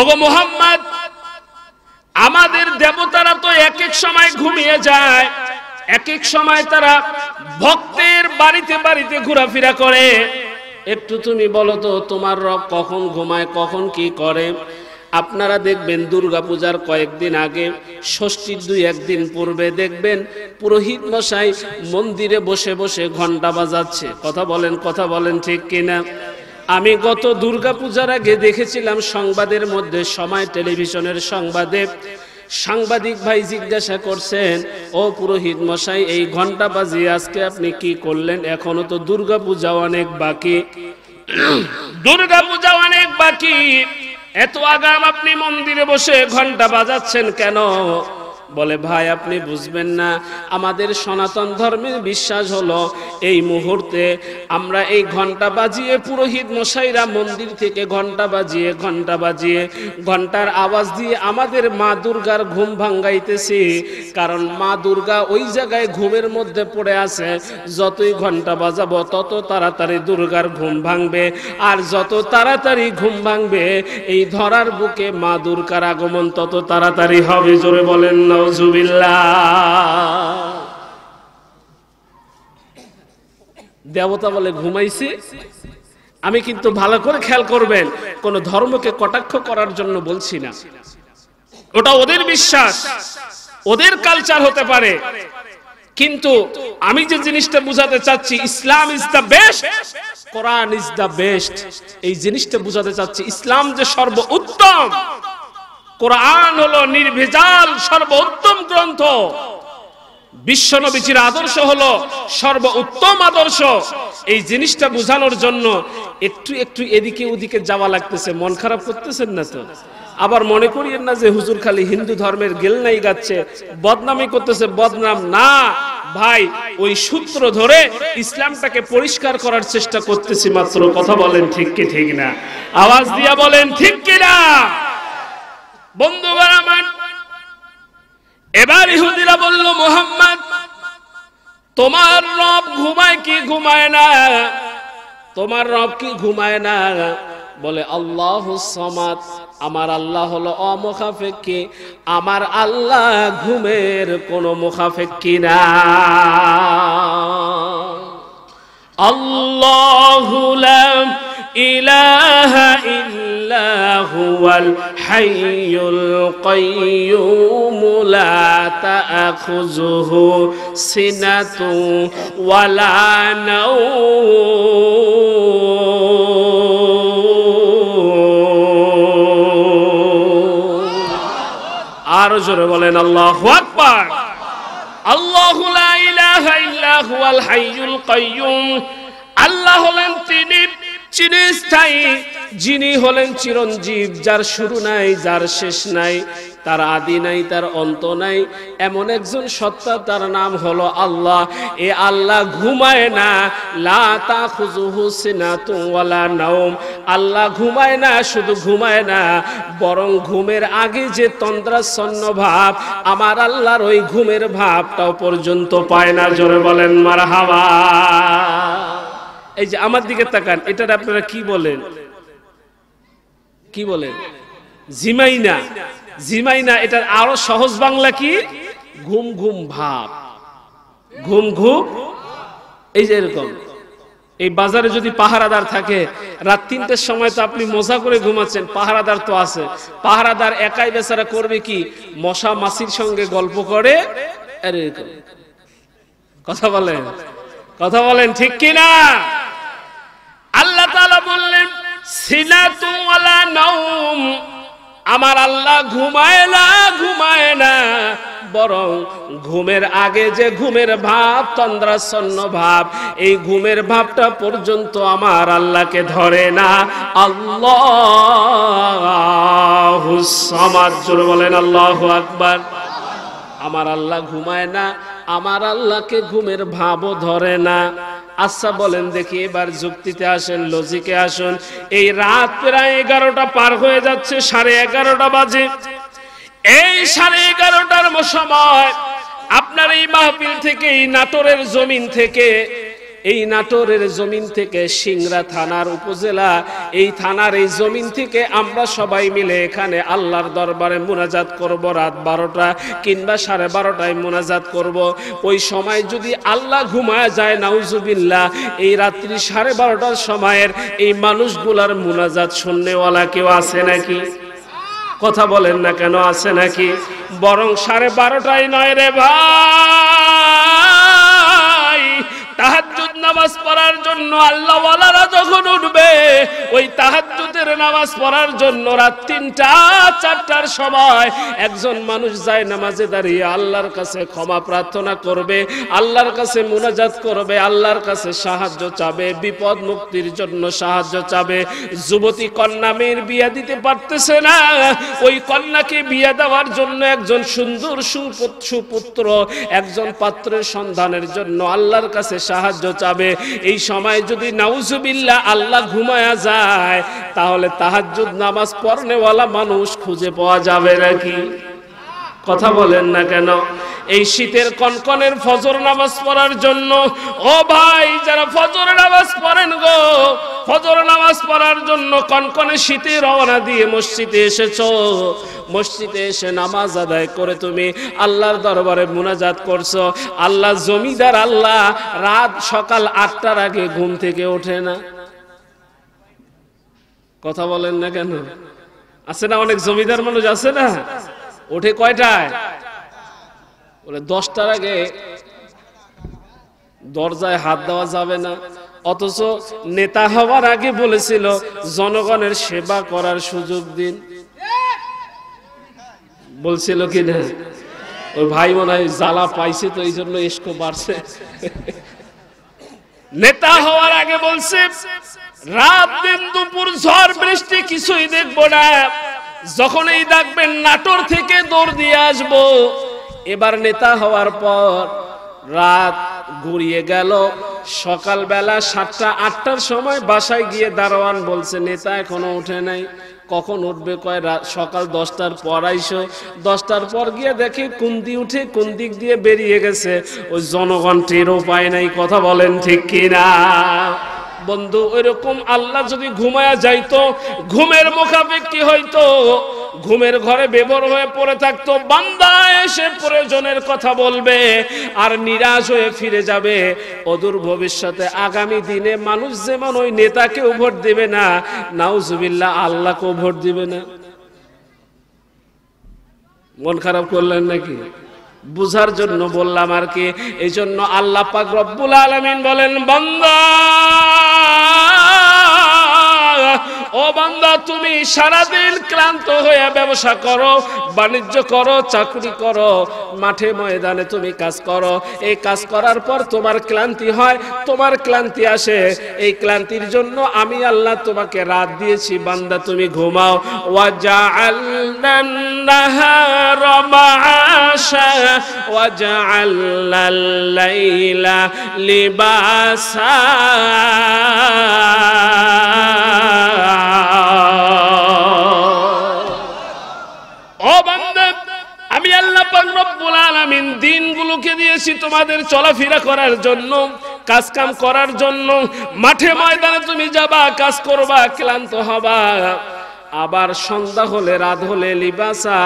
ওগো মোহাম্মদ আমাদের দেবতারা তো এক এক সময় ঘুমিয়ে যায় এক এক সময় তারা ভক্তের বাড়িতে বাড়িতে ঘোরাফেরা করে একটু তুমি বলো তো তোমার রব কখন ঘুমায় কখন কি করে আপনারা দেখবেন দুর্গাপূজার কয়েকদিন আগে ষষ্ঠীর দুই একদিন পূর্বে দেখবেন পুরোহিত মশাই মন্দিরে বসে বসে ঘন্টা বাজাচ্ছে কথা বলেন কথা বলেন ঠিক কিনা আমি গত দুর্গাপূজার আগে দেখেছিলাম সংবাদের মধ্যে সময় টেলিভিশনের সংবাদে সাংবাদিক ভাই জিজ্ঞাসা করছেন ও পুরোহিত মশাই এই ঘন্টা বাজি আজকে আপনি কি করলেন এখনো তো দুর্গা পূজা অনেক বাকি দুর্গা পূজা অনেক বাকি এত আগাম আপনি মন্দিরে বসে ঘন্টা বাজাচ্ছেন কেন বলে ভাই আপনি বুঝবেন না আমাদের সনাতন ধর্মের বিশ্বাস হলো এই মুহূর্তে আমরা এই ঘন্টা বাজিয়ে পুরোহিত মশাইরা মন্দির থেকে ঘন্টা বাজিয়ে ঘন্টা বাজিয়ে ঘন্টার আওয়াজ দিয়ে আমাদের মা দুর্গার ঘুম ভাঙ্গাইতেছি কারণ মা দুর্গা ওই জায়গায় ঘুমের মধ্যে পড়ে আছে যতই ঘন্টা বাজাবো তত তাড়াতাড়ি দুর্গার ঘুম ভাঙবে আর যত তাড়াতাড়ি ঘুম ভাঙবে এই ধরার বুকে মা দুর্গার আগমন তত তাড়াতাড়ি হবে জোরে বলেন না দেবতা বলে ঘুমাইছি আমি কিন্তু ভালো করে খেয়াল করবেন কোন ধর্মকে কটাক্ষ করার জন্য বলছি না ওটা ওদের বিশ্বাস ওদের কালচার হতে পারে কিন্তু আমি যে জিনিসটা বুঝাতে চাচ্ছি Islam is the best Quran is the best এই জিনিসটা বুঝাতে চাচ্ছি ইসলাম যে সর্বোত্তম কোরআন হলো নির্ভেজাল সর্বোত্তম গ্রন্থ বিশ্ব নবীজির আদর্শ হলো সর্ব উত্তম আদর্শ এই জিনিসটা বোঝানোর জন্য একটু একটু এদিকে ওদিকে যাওয়া লাগতেছে মন খারাপ করতেছেন না তো আবার মনে করিয়েন না যে হুজুর খালি হিন্দু ধর্মের গেল নাই গাচ্ছে বদনামি করতেছে বদনাম না ভাই ওই সূত্র ধরে ইসলামটাকে পরিষ্কার করার চেষ্টা করতেছি মাত্র কথা বলেন ঠিক কি ঠিক না আওয়াজ দিয়া বলেন ঠিক কি না বন্ধুবার আমার এবার ইহুদিরা বলল মোহাম্মদ তোমার রব ঘুমায় কি ঘুমায় না তোমার রব কি ঘুমায় না বলে আল্লাহ সমাদ আমার আল্লাহ হলো অমুখাফেক্ষি আমার আল্লাহ ঘুমের কোনো মুখাফেক্ষি না আল্লাহ ইলাহা ইল্লা هو الحي القيوم لا تأخذه سنة ولا نوم আর জোরে বলেন আল্লাহ আকবার আল্লাহ লা ইলাহা ইল্লা হুয়াল হাইয়ুল কাইয়ুম আল্লাহ হলেন তিনি চিরস্থায়ী যিনি হলেন চিরঞ্জীব যার শুরু নাই যার শেষ নাই তার আদি নাই তার অন্ত নাই এমন একজন সত্তা তার নাম হলো আল্লাহ এ আল্লাহ ঘুমায় না লা তা খুজুহু সিনাতুওয়ালা নাওম আল্লাহ ঘুমায় না শুধু ঘুমায় না বরং ঘুমের আগে যে তন্দ্রাচ্ছন্ন ভাব আমার আল্লাহর ওই ঘুমের ভাবটাও পর্যন্ত পায় না জোরে বলেন মারহাবা এই যে আমার দিকে তাকান এটার আপনারা কি বলেন কি বলেন জিমাইনা জিমাইনা এটার আরো সহজ বাংলা কি ঘুম ঘুম ভাব ঘুম ঘুম এই যে এরকম এই বাজারে যদি পাহারাদার থাকে রাত তিনটের সময় তো আপনি মজা করে ঘুমাচ্ছেন পাহারাদার তো আছে পাহারাদার একাই বেচারা করবে কি মশা মাসির সঙ্গে গল্প করে কথা বলেন কথা বলেন ঠিক কিনা আল্লাহ বললেন সিনাতুওয়ালা নাউম আমার আল্লাহ ঘুমায় না ঘুমায় না বরং ঘুমের আগে যে ঘুমের ভাব তন্দ্রাচ্ছন্ন ভাব এই ঘুমের ভাবটা পর্যন্ত আমার আল্লাহকে ধরে না আল্লাহ আমার জোর বলেন আল্লাহ আকবার আমার আল্লাহ ঘুমায় না আমার আল্লাহকে ঘুমের ভাবও ধরে না আচ্ছা বলেন দেখি এবার যুক্তিতে আসেন লজিকে আসুন এই রাত প্রায় এগারোটা পার হয়ে যাচ্ছে সাড়ে এগারোটা বাজে এই সাড়ে এগারোটার সময় আপনার এই মাহফিল থেকে এই নাটোরের জমিন থেকে এই নাটোরের জমিন থেকে সিংরা থানার উপজেলা এই থানার এই জমিন থেকে আমরা সবাই মিলে এখানে আল্লাহর দরবারে মোনাজাত করব রাত বারোটা কিংবা সাড়ে বারোটায় মোনাজাত করব ওই সময় যদি আল্লাহ ঘুমায় যায় নাউজুবিল্লা এই রাত্রি সাড়ে বারোটার সময়ের এই মানুষগুলার মোনাজাত শূন্যওয়ালা কেউ আছে নাকি কথা বলেন না কেন আছে নাকি বরং সাড়ে বারোটায় নয় রে ভাই তাহাজ্জুদ নামাজ পড়ার জন্য আল্লাহ আল্লাহওয়ালারা যখন উঠবে ওই তাহাজ্জুদের নামাজ পড়ার জন্য রাত তিনটা চারটার সময় একজন মানুষ যায় নামাজে দাঁড়িয়ে আল্লাহর কাছে ক্ষমা প্রার্থনা করবে আল্লাহর কাছে মোনাজাত করবে আল্লাহর কাছে সাহায্য চাবে বিপদ মুক্তির জন্য সাহায্য চাবে যুবতী কন্যা মেয়ের বিয়া দিতে পারতেছে না ওই কন্যাকে বিয়ে দেওয়ার জন্য একজন সুন্দর সুপুত্র একজন পাত্রের সন্ধানের জন্য আল্লাহর কাছে সাহায্য চাবে এই সময় যদি নাউজুবিল্লা আল্লাহ ঘুমায়া যায় তাহলে তাহাজ্জুদ নামাজ পড়নেওয়ালা মানুষ খুঁজে পাওয়া যাবে নাকি কথা বলেন না কেন এই শীতের কনকনের ফজর নামাজ পড়ার জন্য ও ভাই যারা ফজর নামাজ পড়েন গো ফজর নামাজ পড়ার জন্য কনকনে শীতে রওনা দিয়ে মসজিদে এসেছো মসজিদে এসে নামাজ আদায় করে তুমি আল্লাহর দরবারে মুনাজাত করছো আল্লাহ জমিদার আল্লাহ রাত সকাল আটটার আগে ঘুম থেকে ওঠে না কথা বলেন না কেন আছে না অনেক জমিদার মানুষ আছে না ওঠে কয়টায় বলে দশটার আগে দরজায় হাত দেওয়া যাবে না অথচ নেতা হওয়ার আগে বলেছিল জনগণের সেবা করার সুযোগ দিন বলছিল কি না ওই ভাই মনে হয় জ্বালা পাইছে তো এই জন্য ইস্কো বাড়ছে নেতা হওয়ার আগে বলছে রাত দিন দুপুর ঝড় বৃষ্টি কিছুই দেখবো না যখন এই ডাকবেন নাটোর থেকে দৌড় দিয়ে আসব এবার নেতা হওয়ার পর রাত গড়িয়ে গেল সকালবেলা সাতটা আটটার সময় বাসায় গিয়ে দারোয়ান বলছে নেতা এখনো উঠে নাই কখন উঠবে কয় সকাল দশটার পর আইসো দশটার পর গিয়ে দেখি কুন্দি উঠে কোন দিক দিয়ে বেরিয়ে গেছে ওই জনগণ টেরও পায় নাই কথা বলেন ঠিক কিনা বন্ধু ওইরকম আল্লাহ যদি ঘুমায়া যাইতো ঘুমের মোকাবেক কি হইতো ঘুমের ঘরে বেবর হয়ে পড়ে থাকতো বান্দা এসে প্রয়োজনের কথা বলবে আর নিরাশ হয়ে ফিরে যাবে অদূর ভবিষ্যতে আগামী দিনে মানুষ যেমন ওই নেতাকেও ভোট দিবে না নাউজুবিল্লাহ আল্লাহকেও ভোট দিবে না মন খারাপ করলেন নাকি বুঝার জন্য বললাম আর কি এই জন্য আল্লাহ পাক রব্বুল আলমিন বলেন বান্দা ও বান্দা তুমি সারাদিন ক্লান্ত হয়ে ব্যবসা করো বাণিজ্য করো চাকরি করো মাঠে ময়দানে তুমি কাজ করো এই কাজ করার পর তোমার ক্লান্তি হয় তোমার ক্লান্তি আসে এই ক্লান্তির জন্য আমি আল্লাহ তোমাকে রাত দিয়েছি বান্দা তুমি ঘুমাও ওয়াজা আল্লাহ লিবাসা বেশি তোমাদের চলাফেরা করার জন্য কাজ কাম করার জন্য মাঠে ময়দানে তুমি যাবা কাজ করবা ক্লান্ত হবা আবার সন্ধ্যা হলে রাত হলে লিবাসা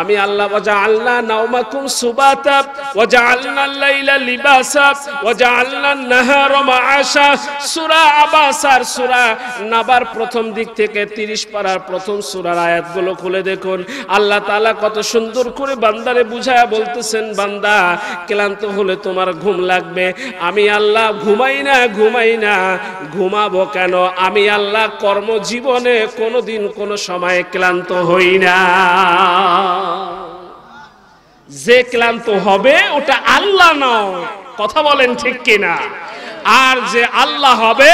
আমি আল্লাহ ওজা আল্লাহ নাওমাকুম সুবাতা ওজা আল্লাহ লাইলা লিবাসা ওজা আল্লাহ নাহার মাআশা সূরা আবাসার সূরা নাবার প্রথম দিক থেকে 30 পারার প্রথম সূরার আয়াতগুলো খুলে দেখুন আল্লাহ তাআলা কত সুন্দর করে বান্দারে বুঝায়া বলতেছেন বান্দা ক্লান্ত হলে তোমার ঘুম লাগবে আমি আল্লাহ ঘুমাই না ঘুমাই না ঘুমাবো কেন আমি আল্লাহ কর্মজীবনে কোনোদিন কোন কোনো সময় ক্লান্ত হই না যে ক্লান্ত হবে ওটা আল্লাহ নয় কথা বলেন ঠিক কিনা আর যে আল্লাহ হবে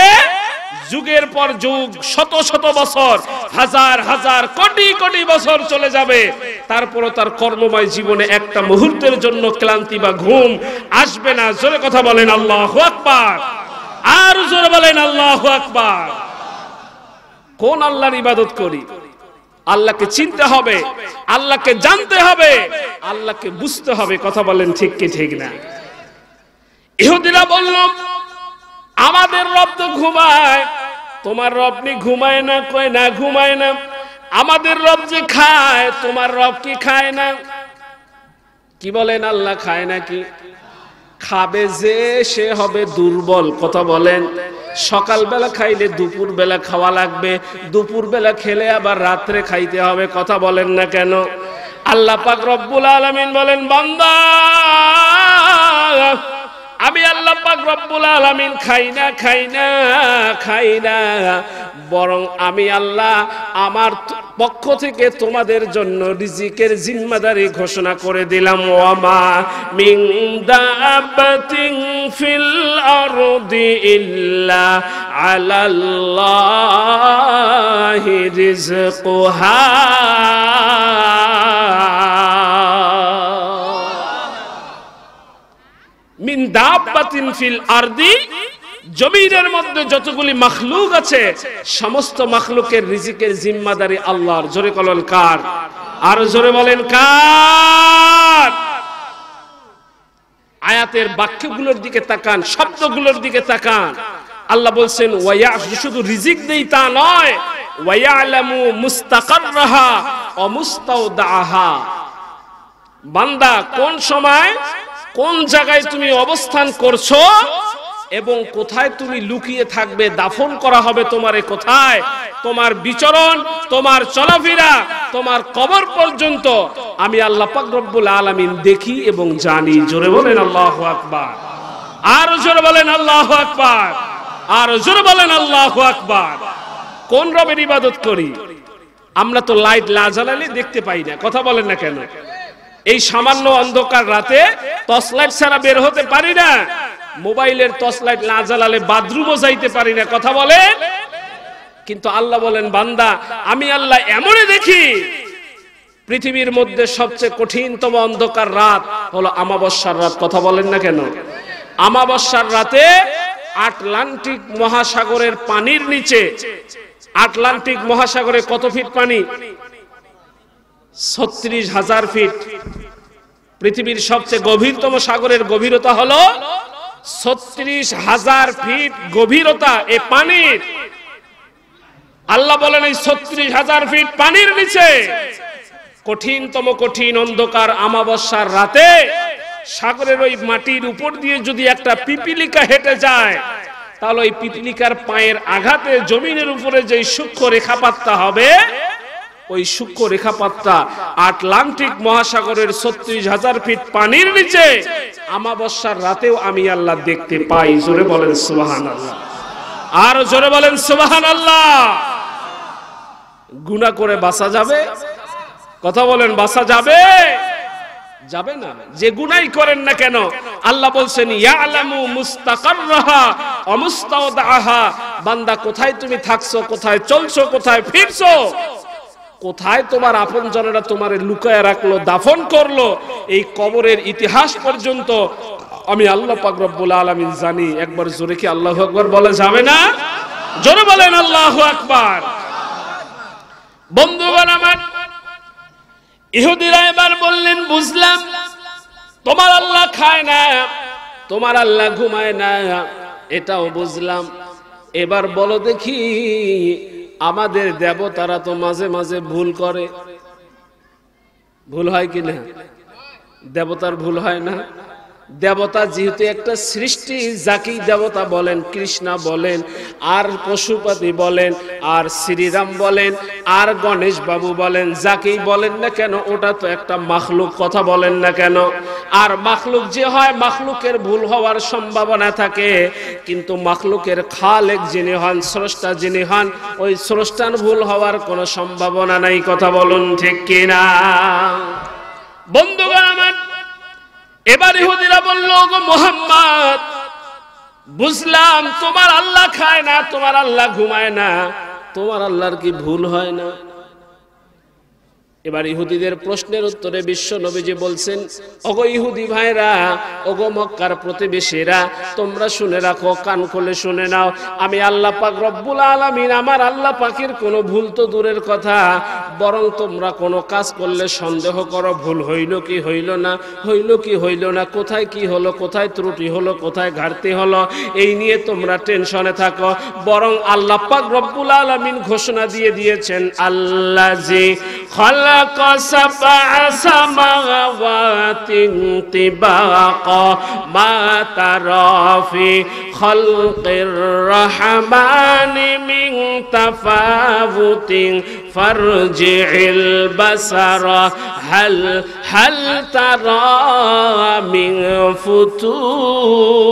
যুগের পর যুগ শত শত বছর হাজার হাজার কোটি কোটি বছর চলে যাবে তারপরও তার কর্মময় জীবনে একটা মুহূর্তের জন্য ক্লান্তি বা ঘুম আসবে না জোরে কথা বলেন আল্লাহ আকবার আর জোরে বলেন আল্লাহ আকবার কোন আল্লাহর ইবাদত করি আল্লাহকে চিনতে হবে আল্লাহকে জানতে হবে আল্লাহকে বুঝতে হবে কথা বলেন ঠিক কি ঠিক না ইহুদিরা বলল আমাদের রব তো ঘুমায় তোমার রব নি ঘুমায় না কয় না ঘুমায় না আমাদের রব যে খায় তোমার রব কি খায় না কি বলেন আল্লাহ খায় নাকি খাবে যে সে হবে দুর্বল কথা বলেন সকালবেলা খাইলে দুপুর বেলা খাওয়া লাগবে দুপুর বেলা খেলে আবার রাত্রে খাইতে হবে কথা বলেন না কেন আল্লাহ পাক রব্বুল আলমিন বলেন বান্দা আমি আল্লাহ পাক রব্বুল আলামিন খাই না খাই না খাই না বরং আমি আল্লাহ আমার পক্ষ থেকে তোমাদের জন্য রিজিকের জিম্মাদারি ঘোষণা করে দিলাম ওয়ামা মিং দাবাতিন ফিল আরদি ইল্লা আলাল্লাহি রিজকুহা মিন ফিল আরদি জমিনের মধ্যে যতগুলি মাখলুক আছে সমস্ত মাখলুকের রিজিকের জিম্মাদারি আল্লাহর জোরে কলন কার আর জোরে কার আয়াতের বাক্যগুলোর দিকে তাকান শব্দগুলোর দিকে তাকান আল্লাহ বলছেন ওয়া শুধু রিজিক দেই তা নয় ওয়ায়ালামু মুস্তাকাররাহা অমুস্তাউদাহা বান্দা কোন সময় কোন জায়গায় তুমি অবস্থান করছো এবং কোথায় তুমি লুকিয়ে থাকবে দাফন করা হবে তোমার কোথায় তোমার বিচরণ তোমার চলাফেরা তোমার কবর পর্যন্ত আমি আল্লাহ রব্বুল আলামিন দেখি এবং জানি জোরে বলেন আল্লাহ আকবার আর জোরে বলেন আল্লাহ আকবার আর জোরে বলেন আল্লাহ আকবার কোন রবের ইবাদত করি আমরা তো লাইট লা জ্বালালে দেখতে পাই না কথা বলেন না কেন এই সামান্য অন্ধকার রাতে টসলাইট ছাড়া বের হতে পারি না মোবাইলের টসলাইট না জ্বালালে বাথরুমও যাইতে পারি না কথা বলেন কিন্তু আল্লাহ বলেন বান্দা আমি আল্লাহ এমনই দেখি পৃথিবীর মধ্যে সবচেয়ে কঠিনতম অন্ধকার রাত হলো আমাবস্যার রাত কথা বলেন না কেন আমাবস্যার রাতে আটলান্টিক মহাসাগরের পানির নিচে আটলান্টিক মহাসাগরে কত ফিট পানি ছত্রিশ হাজার ফিট পৃথিবীর সবচেয়ে গভীরতম সাগরের গভীরতা হলো ছত্রিশ হাজার ফিট গভীরতা এ পানির আল্লাহ বলেন এই ছত্রিশ হাজার ফিট পানির নিচে কঠিনতম কঠিন অন্ধকার আমাবস্যার রাতে সাগরের ওই মাটির উপর দিয়ে যদি একটা পিপিলিকা হেঁটে যায় তাহলে ওই পিপিলিকার পায়ের আঘাতে জমিনের উপরে যে সূক্ষ্ম রেখাপাত্তা হবে ওই সূক্ষ্ম রেখাপাতটা আটলান্টিক মহাসাগরের ছত্রিশ হাজার ফিট পানির নিচে আমাবস্যার রাতেও আমি আল্লাহ দেখতে পাই জোরে বলেন সুবাহান আল্লাহ আর জোরে বলেন সুবাহান আল্লাহ গুনা করে বাসা যাবে কথা বলেন বাসা যাবে যাবে না যে গুনাই করেন না কেন আল্লাহ বলছেন ইয়ালামু মুস্তাকাররাহা অমুস্তাওদাহা বান্দা কোথায় তুমি থাকছো কোথায় চলছো কোথায় ফিরছো কোথায় তোমার আপনজনেরা তোমার লুকায় রাখলো দাফন করলো এই কবরের ইতিহাস পর্যন্ত আমি আল্লাহ পাক আলমিন জানি একবার জোরে কি আল্লাহ আকবর বলা যাবে না জোরে বলেন আল্লাহ আকবর বন্ধুগণ আমার ইহুদিরা এবার বললেন বুঝলাম তোমার আল্লাহ খায় না তোমার আল্লাহ ঘুমায় না এটাও বুঝলাম এবার বলো দেখি আমাদের দেবতারা তো মাঝে মাঝে ভুল করে ভুল হয় কি না দেবতার ভুল হয় না দেবতা যেহেতু একটা সৃষ্টি যাকেই দেবতা বলেন কৃষ্ণা বলেন আর পশুপতি বলেন আর শ্রীরাম বলেন আর গণেশ বাবু বলেন যাকেই বলেন না কেন ওটা তো একটা মাখলুক কথা বলেন না কেন আর মাখলুক যে হয় মাখলুকের ভুল হওয়ার সম্ভাবনা থাকে কিন্তু মাখলুকের খালেক যিনি হন স্রষ্টা যিনি হন ওই স্রষ্টার ভুল হওয়ার কোনো সম্ভাবনা নাই কথা বলুন ঠিক কিনা বন্ধুগণ আমার এবার ইহুদিরা বলল গো মোহাম্মদ বুঝলাম তোমার আল্লাহ খায় না তোমার আল্লাহ ঘুমায় না তোমার আল্লাহর কি ভুল হয় না এবার ইহুদিদের প্রশ্নের উত্তরে বিশ্ব নবীজি বলছেন অগো ইহুদি ভাইরা অগো মক্কার প্রতিবেশীরা তোমরা শুনে রাখো কান খুলে শুনে নাও আমি আল্লাহ পাক রব্বুল আলামিন আমার আল্লাহ পাকের কোনো ভুল তো দূরের কথা বরং তোমরা কোনো কাজ করলে সন্দেহ করো ভুল হইল কি হইল না হইল কি হইল না কোথায় কি হলো কোথায় ত্রুটি হলো কোথায় ঘাটতি হলো এই নিয়ে তোমরা টেনশনে থাকো বরং আল্লাহ পাক রব্বুল আলামিন ঘোষণা দিয়ে দিয়েছেন আল্লাহ জি খালা خلق سبع سماوات طباقا ما ترى في خلق الرحمن من تفاوت فارجع البصر هل هل ترى من فتور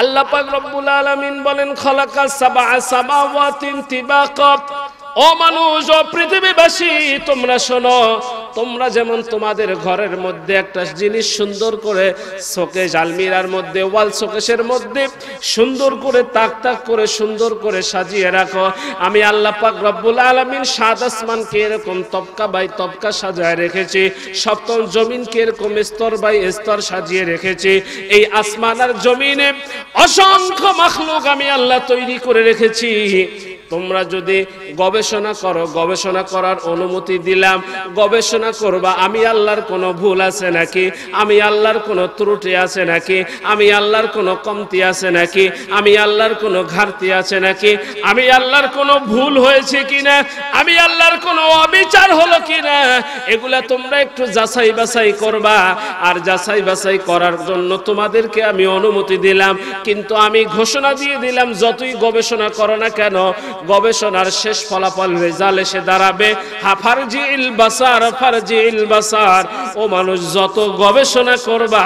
আল্লাহ পাক রব্বুল আলমিন বলেন খলাকা সাবা সাবা ওয়াতিন তিবাকাত অমানুষ ও পৃথিবীবাসী তোমরা শোনো তোমরা যেমন তোমাদের ঘরের মধ্যে একটা জিনিস সুন্দর করে শোকেশ আলমিরার মধ্যে ওয়াল শোকেশের মধ্যে সুন্দর করে তাক তাক করে সুন্দর করে সাজিয়ে রাখো আমি আল্লাহ পাক রব্বুল আলমিন সাত আসমানকে এরকম তবকা বাই তবকা সাজায় রেখেছি সপ্তম জমিনকে এরকম স্তর বাই স্তর সাজিয়ে রেখেছি এই আসমানার জমিনে অসংখ্য মাখলুক আমি আল্লাহ তৈরি করে রেখেছি তোমরা যদি গবেষণা করো গবেষণা করার অনুমতি দিলাম গবেষণা করবা আমি আল্লাহর কোনো ভুল আছে নাকি আমি আল্লাহর কোনো ত্রুটি আছে নাকি আমি আল্লাহর কোনো কমতি আছে নাকি আমি আল্লাহর কোনো ঘাটতি আছে নাকি আমি আল্লাহর কোনো ভুল হয়েছে কি না আমি আল্লাহর কোনো অবিচার হলো কি না এগুলা তোমরা একটু যাচাই বাছাই করবা আর যাচাই বাছাই করার জন্য তোমাদেরকে আমি অনুমতি দিলাম কিন্তু আমি ঘোষণা দিয়ে দিলাম যতই গবেষণা করো না কেন গবেষণার শেষ ফলাফল রেজাল এসে দাঁড়াবে হাফারজি ইল বাসার ফারজি ইল বাসার ও মানুষ যত গবেষণা করবা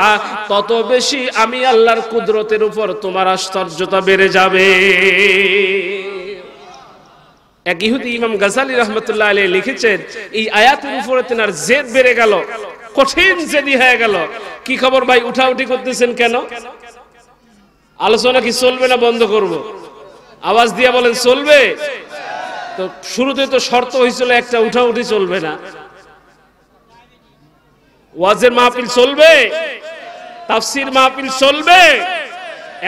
তত বেশি আমি আল্লাহর কুদরতের উপর তোমার আশ্চর্যতা বেড়ে যাবে এক ইহুদি ইমাম গাজালি রহমতুল্লাহ আলী লিখেছেন এই আয়াতের উপরে তেনার জেদ বেড়ে গেল কঠিন জেদি হয়ে গেল কি খবর ভাই উঠাউঠি করতেছেন কেন আলোচনা কি চলবে না বন্ধ করবো আওয়াজ দিয়া বলেন চলবে তো শুরুতে তো শর্ত হয়েছিল একটা উঠাউঠি চলবে না ওয়াজের মাহফিল চলবে তাফসির মাহফিল চলবে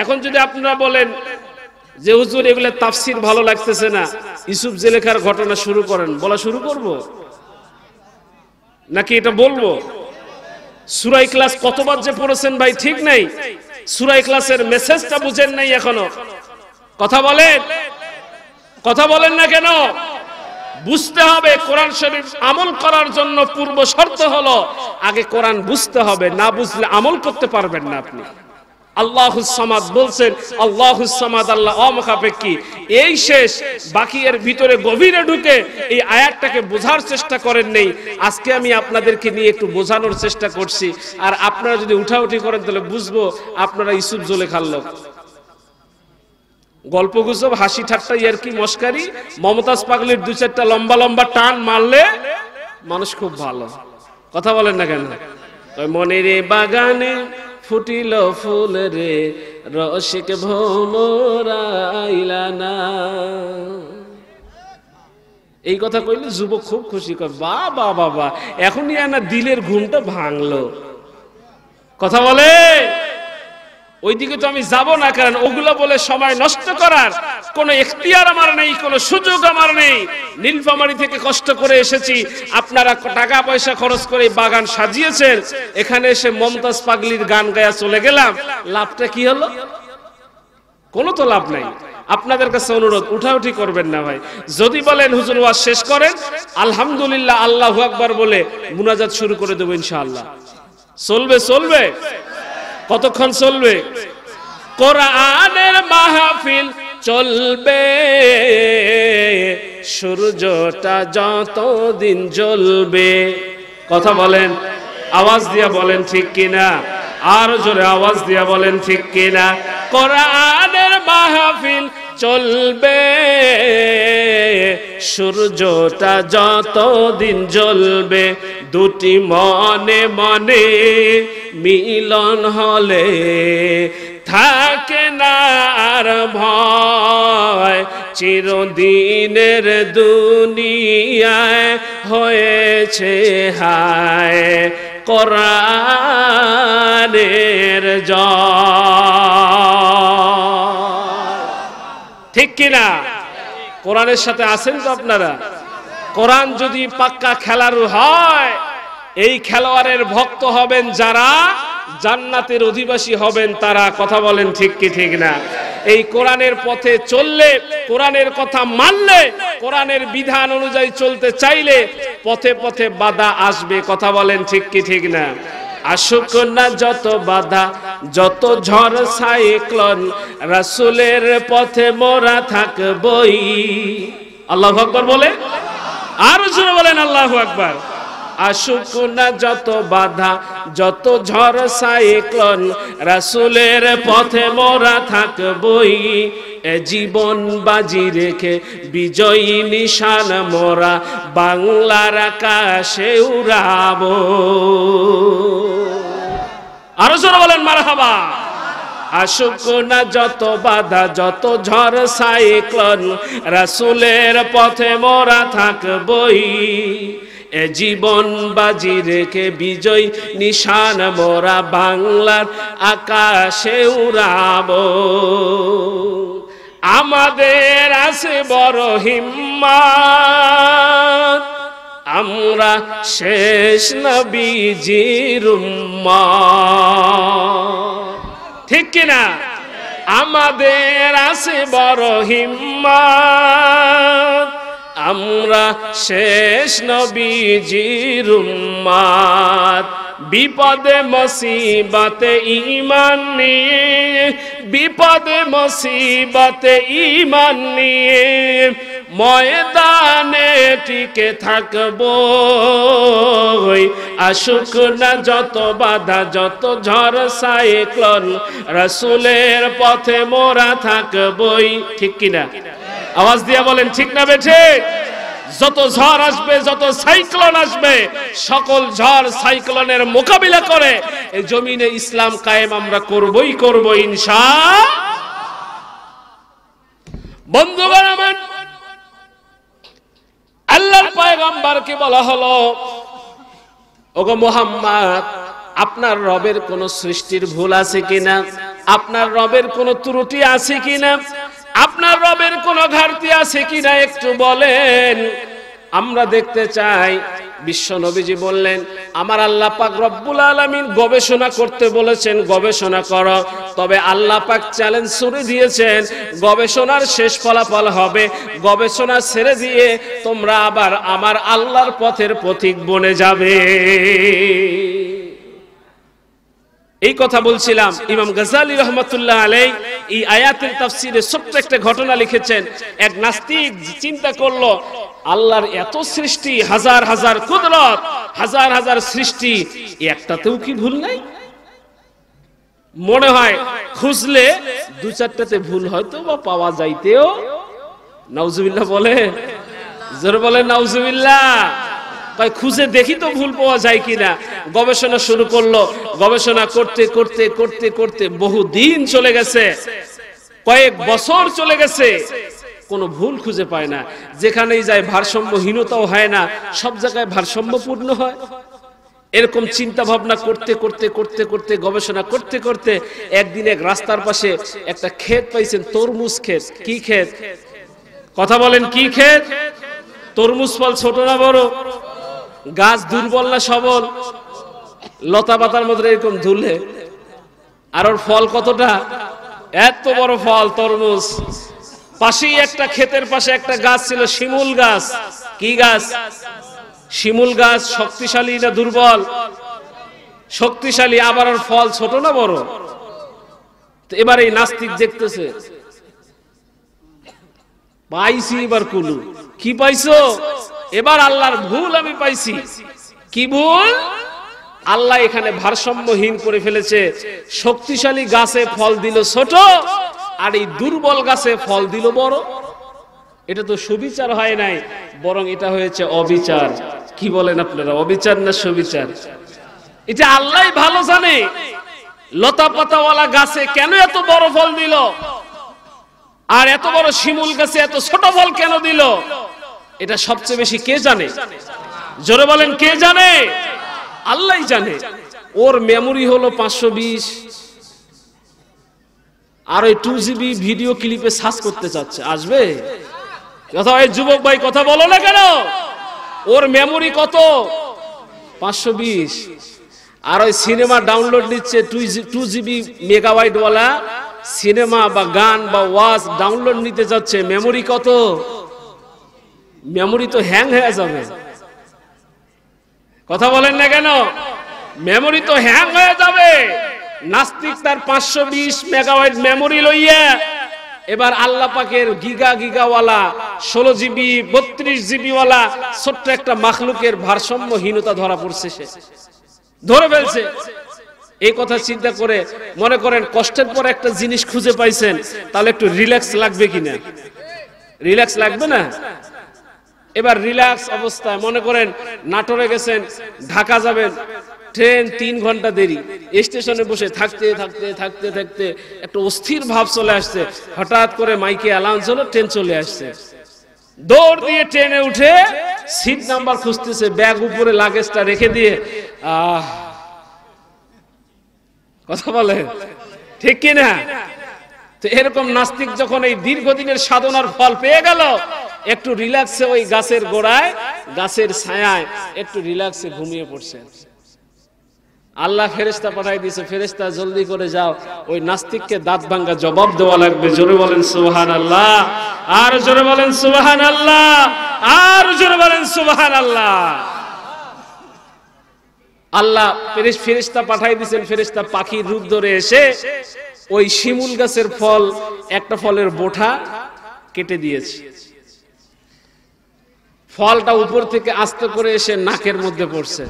এখন যদি আপনারা বলেন যে হুজুর এগুলো তাফসির ভালো লাগতেছে না ইসুফ জেলেখার ঘটনা শুরু করেন বলা শুরু করব নাকি এটা বলবো সুরাই ক্লাস কতবার যে পড়েছেন ভাই ঠিক নাই সুরাই ক্লাসের মেসেজটা বুঝেন নাই এখনো কথা বলেন কথা বলেন না কেন বুঝতে হবে কোরআন শরীফ আমল করার জন্য পূর্ব শর্ত হলো আগে কোরআন বুঝতে হবে না বুঝলে আমল করতে পারবেন না আপনি আল্লাহ এই শেষ বাকি এর ভিতরে গভীরে ঢুকে এই আয়াতটাকে বোঝার চেষ্টা করেন নেই আজকে আমি আপনাদেরকে নিয়ে একটু বোঝানোর চেষ্টা করছি আর আপনারা যদি উঠাউঠি করেন তাহলে বুঝবো আপনারা ইসুফ জোলে লোক গল্প গুজব হাসি ঠাট্টা ইয়ারকি মস্কারি মমতাজ পাগলির দু চারটা লম্বা লম্বা টান মারলে মানুষ খুব ভালো কথা বলেন না কেন মনের বাগানে ফুটিল ফুল রে রসিক ভোমরা না এই কথা কইলে যুবক খুব খুশি কর বা বা বাবা এখনই আনা দিলের ঘুমটা ভাঙলো কথা বলে ওইদিকে তো আমি যাব না কারণ ওগুলো বলে সময় নষ্ট করার কোন এখতিয়ার আমার নেই কোনো সুযোগ আমার নেই নীলফামারি থেকে কষ্ট করে এসেছি আপনারা টাকা পয়সা খরচ করে বাগান সাজিয়েছেন এখানে এসে মমতাজ পাগলির গান গায়া চলে গেলাম লাভটা কি হলো কোনো তো লাভ নাই আপনাদের কাছে অনুরোধ উঠাউঠি করবেন না ভাই যদি বলেন হুজুর ওয়াজ শেষ করেন আলহামদুলিল্লাহ আল্লাহু আকবার বলে মুনাজাত শুরু করে দেবো ইনশাআল্লাহ চলবে চলবে কতক্ষণ চলবে কোরআনের মাহফিল চলবে সূর্যটা দিন জ্বলবে কথা বলেন আওয়াজ দিয়া বলেন ঠিক কিনা আর জোরে আওয়াজ দিয়া বলেন ঠিক কিনা কোরআনের মাহফিল চলবে সূর্যটা দিন জ্বলবে দুটি মনে মনে মিলন হলে থাকে না আর ভয় চিরদিনের দুনিয়ায় হয়েছে হায় করানের জ ঠিক কিনা কোরআনের সাথে আছেন তো আপনারা কোরআন যদি পাক্কা খেলার হয় এই খেলোয়াড়ের ভক্ত হবেন যারা জান্নাতের অধিবাসী হবেন তারা কথা বলেন ঠিক কি ঠিক না এই কোরআনের পথে চললে কোরআনের কথা মানলে কোরআনের বিধান অনুযায়ী চলতে চাইলে পথে পথে বাধা আসবে কথা বলেন ঠিক কি ঠিক না আসুক না যত বাধা যত ঝড় সাইক্লন রাসুলের পথে মোরা থাকবই আল্লাহ ভক্ত বলে আরো জোরে বলেন আল্লাহ আকবার আসুক না যত বাধা যত ঝড় সাইক্লন রাসুলের পথে মোরা থাকবই এ জীবন বাজি রেখে বিজয়ী নিশান মোরা বাংলার আকাশে উড়াবো আরো জোরে বলেন মারহাবা আসুক না যত বাধা যত ঝড় সাইক্লন রাসুলের পথে মরা থাক বই এ জীবন বাজি রেখে বিজয় নিশান মরা বাংলার আকাশে উড়াব আমাদের আছে বড় হিম্মত আমরা শেষ নবী জিরুম্মা ঠিক কিনা আমাদের আছে বড় হিম্মত আমরা শেষ নবীজির উম্মাদ বিপদে মসিবতে ইমান নিয়ে বিপদে মসিবতে ইমান নিয়ে ময়দানে টিকে থাকব আসুক না যত বাধা যত ঝড় সাইক্লন রসুলের পথে মোরা থাকবই ঠিক কিনা আওয়াজ দিয়া বলেন ঠিক না বেঠে যত ঝড় আসবে যত সাইক্লোন আসবে সকল ঝড় সাইক্লোনের মোকাবিলা করে এই জমিনে ইসলাম কায়েম আমরা করবই করব ইনশা বন্ধুগণ আমার আল্লাহর পয়গম্বরকে বলা হলো ওগো মোহাম্মদ আপনার রবের কোন সৃষ্টির ভুল আছে কিনা আপনার রবের কোন ত্রুটি আছে কিনা আপনার রবের কোন ঘাটতি আছে কিনা একটু বলেন আমরা দেখতে চাই বিশ্ব নবীজি বললেন আমার আল্লাহ পাক রব্বুল আলমিন গবেষণা করতে বলেছেন গবেষণা কর তবে আল্লাহ পাক চ্যালেঞ্জ শুরু দিয়েছেন গবেষণার শেষ ফলাফল হবে গবেষণা ছেড়ে দিয়ে তোমরা আবার আমার আল্লাহর পথের পথিক বনে যাবে এই কথা বলছিলাম ইমাম গজালি রহমতুল্লাহ আলাই এই আয়াতের তাফসিরে ছোট্ট একটা ঘটনা লিখেছেন এক নাস্তিক চিন্তা করলো আল্লাহর এত সৃষ্টি হাজার হাজার কুদরত হাজার হাজার সৃষ্টি একটাতেও কি ভুল নাই মনে হয় খুঁজলে দু চারটাতে ভুল হয়তো বা পাওয়া যাইতেও নাউজুবিল্লাহ বলে জোর বলে নাউজুবিল্লাহ কয় খুঁজে দেখি তো ভুল পাওয়া যায় কিনা গবেষণা শুরু করলো গবেষণা করতে করতে করতে করতে বহু দিন চলে গেছে কয়েক বছর চলে গেছে কোনো ভুল খুঁজে পায় না যেখানেই যায় ভারসাম্যহীনতাও হয় না সব জায়গায় ভারসাম্যপূর্ণ হয় এরকম চিন্তা ভাবনা করতে করতে করতে করতে গবেষণা করতে করতে একদিন এক রাস্তার পাশে একটা ক্ষেত পাইছেন তরমুজ ক্ষেত কি ক্ষেত কথা বলেন কি ক্ষেত তরমুজ ফল ছোট না বড় গাছ দুর্বল না সবল লতা পাতার মধ্যে এরকম ঝুলে আর ওর ফল কতটা এত বড় ফল তরমুজ পাশেই একটা ক্ষেতের পাশে একটা গাছ ছিল শিমুল গাছ কি গাছ শিমুল গাছ শক্তিশালী না দুর্বল শক্তিশালী আবার ওর ফল ছোট না বড় তো এবার এই নাস্তিক দেখতেছে পাইছি এবার কুলু কি পাইছো এবার আল্লাহর ভুল আমি পাইছি কি ভুল আল্লাহ এখানে ভারসাম্যহীন করে ফেলেছে শক্তিশালী গাছে ফল দিল ছোট আর এই দুর্বল গাছে ফল দিল বড় এটা তো সুবিচার হয় নাই বরং এটা হয়েছে অবিচার কি বলেন আপনারা অবিচার না সুবিচার এটা আল্লাহ ভালো জানে লতা পাতাওয়ালা গাছে কেন এত বড় ফল দিল আর এত বড় শিমুল গাছে এত ছোট ফল কেন দিল এটা সবচেয়ে বেশি কে জানে জোরে বলেন কে জানে আল্লাহ জানে ওর মেমোরি হলো পাঁচশো বিশ আর ওই টু জিবি ভিডিও ক্লিপে সার্চ করতে চাচ্ছে আসবে কথা ওই যুবক ভাই কথা বলো না কেন ওর মেমোরি কত পাঁচশো বিশ আর ওই সিনেমা ডাউনলোড নিচ্ছে টু জিবি ওয়ালা সিনেমা বা গান বা ওয়াজ ডাউনলোড নিতে চাচ্ছে মেমোরি কত মেমোরি তো হ্যাং হয়ে যাবে কথা বলেন না কেন মেমোরি তো হ্যাং হয়ে যাবে নাস্তিক তার পাঁচশো বিশ মেগাওয়াইট মেমোরি লইয়া এবার আল্লাহ পাকের গিগা গিগাওয়ালা ষোলো জিবি বত্রিশ জিবিওয়ালা ছোট্ট একটা মাখলুকের ভারসাম্যহীনতা ধরা পড়ছে সে ধরে ফেলছে এই কথা চিন্তা করে মনে করেন কষ্টের পর একটা জিনিস খুঁজে পাইছেন তাহলে একটু রিল্যাক্স লাগবে কিনা রিল্যাক্স লাগবে না এবার রিল্যাক্স অবস্থায় মনে করেন নাটোরে গেছেন ঢাকা যাবেন ট্রেন তিন ঘন্টা দেরি স্টেশনে বসে থাকতে থাকতে থাকতে থাকতে একটা অস্থির ভাব চলে আসছে হঠাৎ করে মাইকে অ্যালাউন্স হলো ট্রেন চলে আসছে দৌড় দিয়ে ট্রেনে উঠে সিট নাম্বার খুঁজতেছে ব্যাগ উপরে লাগেজটা রেখে দিয়ে আহ কথা বলে ঠিক কিনা তো এরকম নাস্তিক যখন এই দীর্ঘদিনের সাধনার ফল পেয়ে গেল একটু রিল্যাক্সে ওই গাছের গোড়ায় গাছের ছায়ায় একটু রিল্যাক্সে ঘুমিয়ে পড়ছেন আল্লাহ ফেরেস্তা পাঠাই দিয়েছে ফেরেস্তা জলদি করে যাও ওই নাস্তিককে দাঁত ভাঙ্গা জবাব দেওয়া লাগবে জোরে বলেন সুবাহান আল্লাহ আর জোরে বলেন সুবাহান আল্লাহ আর জোরে বলেন সুবাহান আল্লাহ আল্লাহ ফেরেস্তা পাঠাই দিয়েছেন ফেরেস্তা পাখির রূপ ধরে এসে ওই শিমুল গাছের ফল একটা ফলের বোঠা কেটে দিয়েছে ফলটা উপর থেকে আস্তে করে এসে নাকের মধ্যে পড়ছে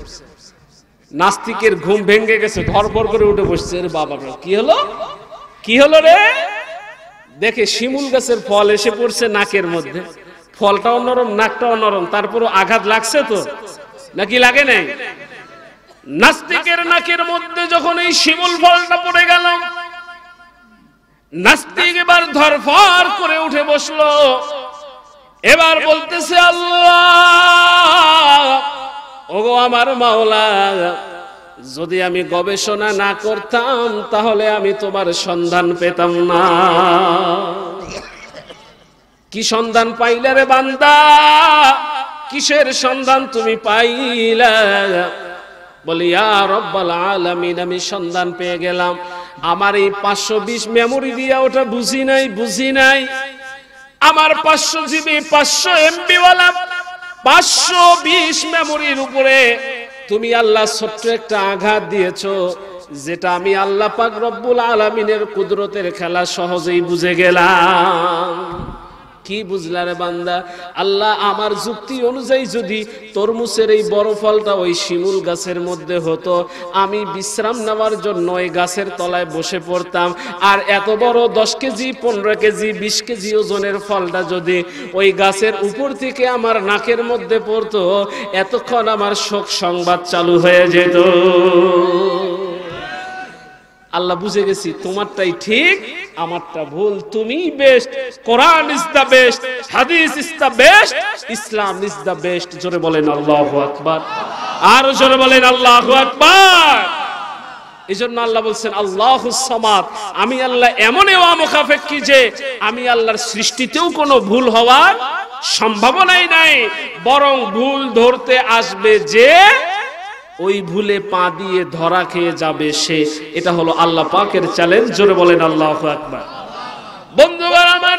নাস্তিকের ঘুম ভেঙে গেছে ধরপর করে উঠে বসছে রে বাবা কি হলো কি হলো রে দেখে শিমুল গাছের ফল এসে পড়ছে নাকের মধ্যে ফলটাও নরম নাকটাও নরম তারপরও আঘাত লাগছে তো নাকি লাগে নাই নাস্তিকের নাকের মধ্যে যখন এই শিমুল ফলটা পড়ে গেল নাস্তিক এবার ধরফর করে উঠে বসলো এবার বলতেছে আল্লাহ ওগো আমার মাওলা যদি আমি গবেষণা না করতাম তাহলে আমি তোমার সন্ধান পেতাম না কি সন্ধান পাইলে রে বান্দা কিসের সন্ধান তুমি পাইলা বলি আর রব্বাল আলামিন আমি সন্ধান পেয়ে গেলাম আমার এই পাঁচশো বিশ মেমোরি দিয়া ওটা বুঝি নাই বুঝি নাই আমার পাঁচশো জিবি পাঁচশো এমবি পাঁচশো বিশ মেমোরির উপরে তুমি আল্লাহ ছোট্ট একটা আঘাত দিয়েছো যেটা আমি আল্লাহ পাক রব্বুল আলমিনের কুদরতের খেলা সহজেই বুঝে গেলাম কি রে বান্দা আল্লাহ আমার যুক্তি অনুযায়ী যদি তরমুজের এই বড় ফলটা ওই শিমুল গাছের মধ্যে হতো আমি বিশ্রাম নেওয়ার জন্য ওই গাছের তলায় বসে পড়তাম আর এত বড় দশ কেজি পনেরো কেজি বিশ কেজি ওজনের ফলটা যদি ওই গাছের উপর থেকে আমার নাকের মধ্যে পড়তো এতক্ষণ আমার শোক সংবাদ চালু হয়ে যেত আল্লাহ বুঝে গেছি তোমারটাই ঠিক আমারটা ভুল তুমি best Quran is the best hadith is the best Islam is the best জোরে বলেন আল্লাহু আকবার আর জোরে বলেন আল্লাহু আকবার এই জন্য আল্লাহ বলছেন আল্লাহ আমি আল্লাহ এমন মোকাফেক্ষি যে আমি আল্লাহর সৃষ্টিতেও কোনো ভুল হওয়ার সম্ভাবনাই নাই বরং ভুল ধরতে আসবে যে ওই ভুলে পা দিয়ে ধরা খেয়ে যাবে সে এটা হলো আল্লাহ পাকের চ্যালেঞ্জ জোরে বলেন আল্লাহ আকবার বন্ধুগণ আমার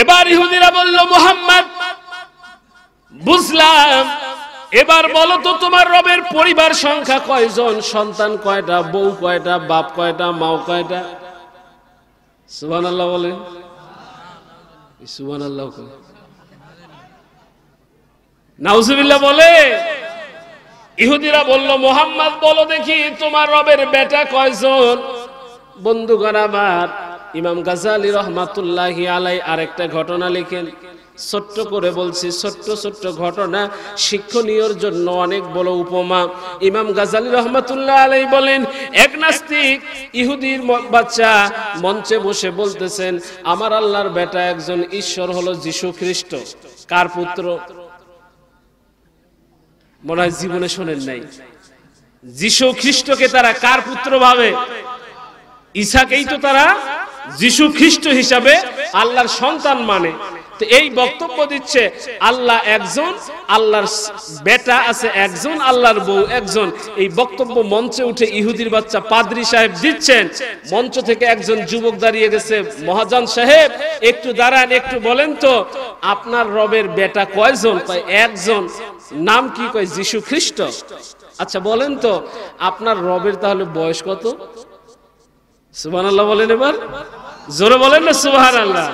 এবার ইহুদিরা বলল মোহাম্মদ বুঝলাম এবার বলো তো তোমার রবের পরিবার সংখ্যা কয়জন সন্তান কয়টা বউ কয়টা বাপ কয়টা মাও কয়টা সুবান আল্লাহ বলেন সুবান নাউজুবিল্লাহ বলে ইহুদিরা বলল মোহাম্মদ বলো দেখি তোমার রবের বেটা কয়জন বন্ধুগণ আমার ইমাম গাজালি রহমাতুল্লাহি আলাই আরেকটা ঘটনা লিখেন ছোট্ট করে বলছি ছোট্ট ছোট্ট ঘটনা শিক্ষণীয়র জন্য অনেক বড় উপমা ইমাম গাজালি রহমাতুল্লাহ আলাই বলেন এক নাস্তিক ইহুদির বাচ্চা মঞ্চে বসে বলতেছেন আমার আল্লাহর বেটা একজন ঈশ্বর হলো যীশু খ্রিস্ট কার পুত্র মনে হয় জীবনে শোনেন নাই যিশু খ্রিস্টকে তারা কার পুত্র ভাবে ইসাকেই তো তারা যিশু খ্রিস্ট হিসাবে আল্লাহর সন্তান মানে তো এই বক্তব্য দিচ্ছে আল্লাহ একজন আল্লাহর বেটা আছে একজন আল্লাহর বউ একজন এই বক্তব্য মঞ্চে উঠে ইহুদির বাচ্চা পাদ্রি সাহেব দিচ্ছেন মঞ্চ থেকে একজন যুবক দাঁড়িয়ে গেছে মহাজন সাহেব একটু দাঁড়ান একটু বলেন তো আপনার রবের বেটা কয়জন তাই একজন নাম কি কয় যিশু খ্রিস্ট আচ্ছা বলেন তো আপনার রবের তাহলে বয়স কত সুবাহ আল্লাহ বলেন এবার জোরে বলেন না সুবাহ আল্লাহ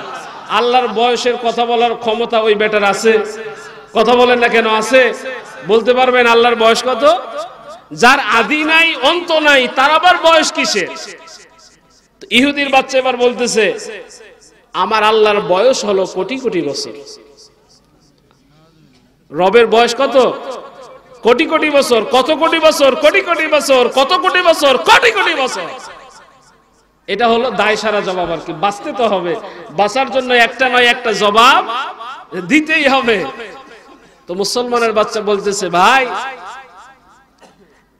আল্লাহর বয়সের কথা বলার ক্ষমতা ওই বেটার আছে কথা বলেন না কেন আছে বলতে পারবেন আল্লাহর বয়স কত যার আদি নাই অন্ত নাই তার আবার বয়স কিসে ইহুদির বাচ্চা এবার বলতেছে আমার আল্লাহর বয়স হলো কোটি কোটি বছর রবের বয়স কত কোটি কোটি বছর কত কোটি বছর কোটি কোটি বছর কত কোটি বছর কোটি কোটি বছর এটা হলো দায় সারা জবাব আর কি বাঁচতে তো হবে বাঁচার জন্য একটা নয় একটা জবাব দিতেই হবে তো মুসলমানের বাচ্চা বলতেছে ভাই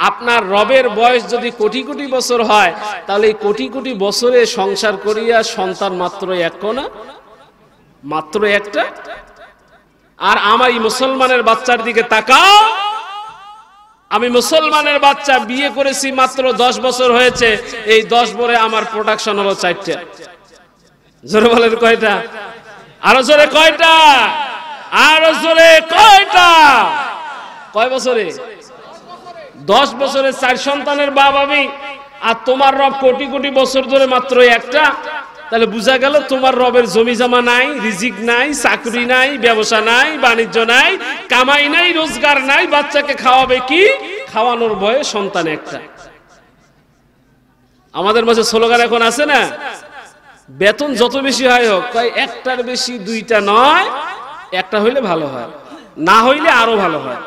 আপনার রবের বয়স যদি কোটি কোটি বছর হয় তাহলে এই কোটি কোটি বছরে সংসার করিয়া সন্তান মাত্র এক না মাত্র একটা আর আমার মুসলমানের বাচ্চার দিকে তাকাও আমি মুসলমানের বাচ্চা বিয়ে করেছি মাত্র দশ বছর হয়েছে এই দশ বরে আমার প্রোডাকশন হলো চারটে জোরে বলেন কয়টা আরো জোরে কয়টা আরো জোরে কয়টা কয় বছরে দশ বছরে চার সন্তানের বাবা আমি আর তোমার রব কোটি কোটি বছর ধরে মাত্র একটা তাহলে বোঝা গেল তোমার রবের জমি জমা নাই রিজিক নাই চাকরি নাই ব্যবসা নাই বাণিজ্য নাই কামাই নাই রোজগার নাই বাচ্চাকে খাওয়াবে কি খাওয়ানোর ভয়ে সন্তান একটা আমাদের মাঝে স্লোগান এখন আছে না বেতন যত বেশি হয় হোক তাই একটার বেশি দুইটা নয় একটা হইলে ভালো হয় না হইলে আরো ভালো হয়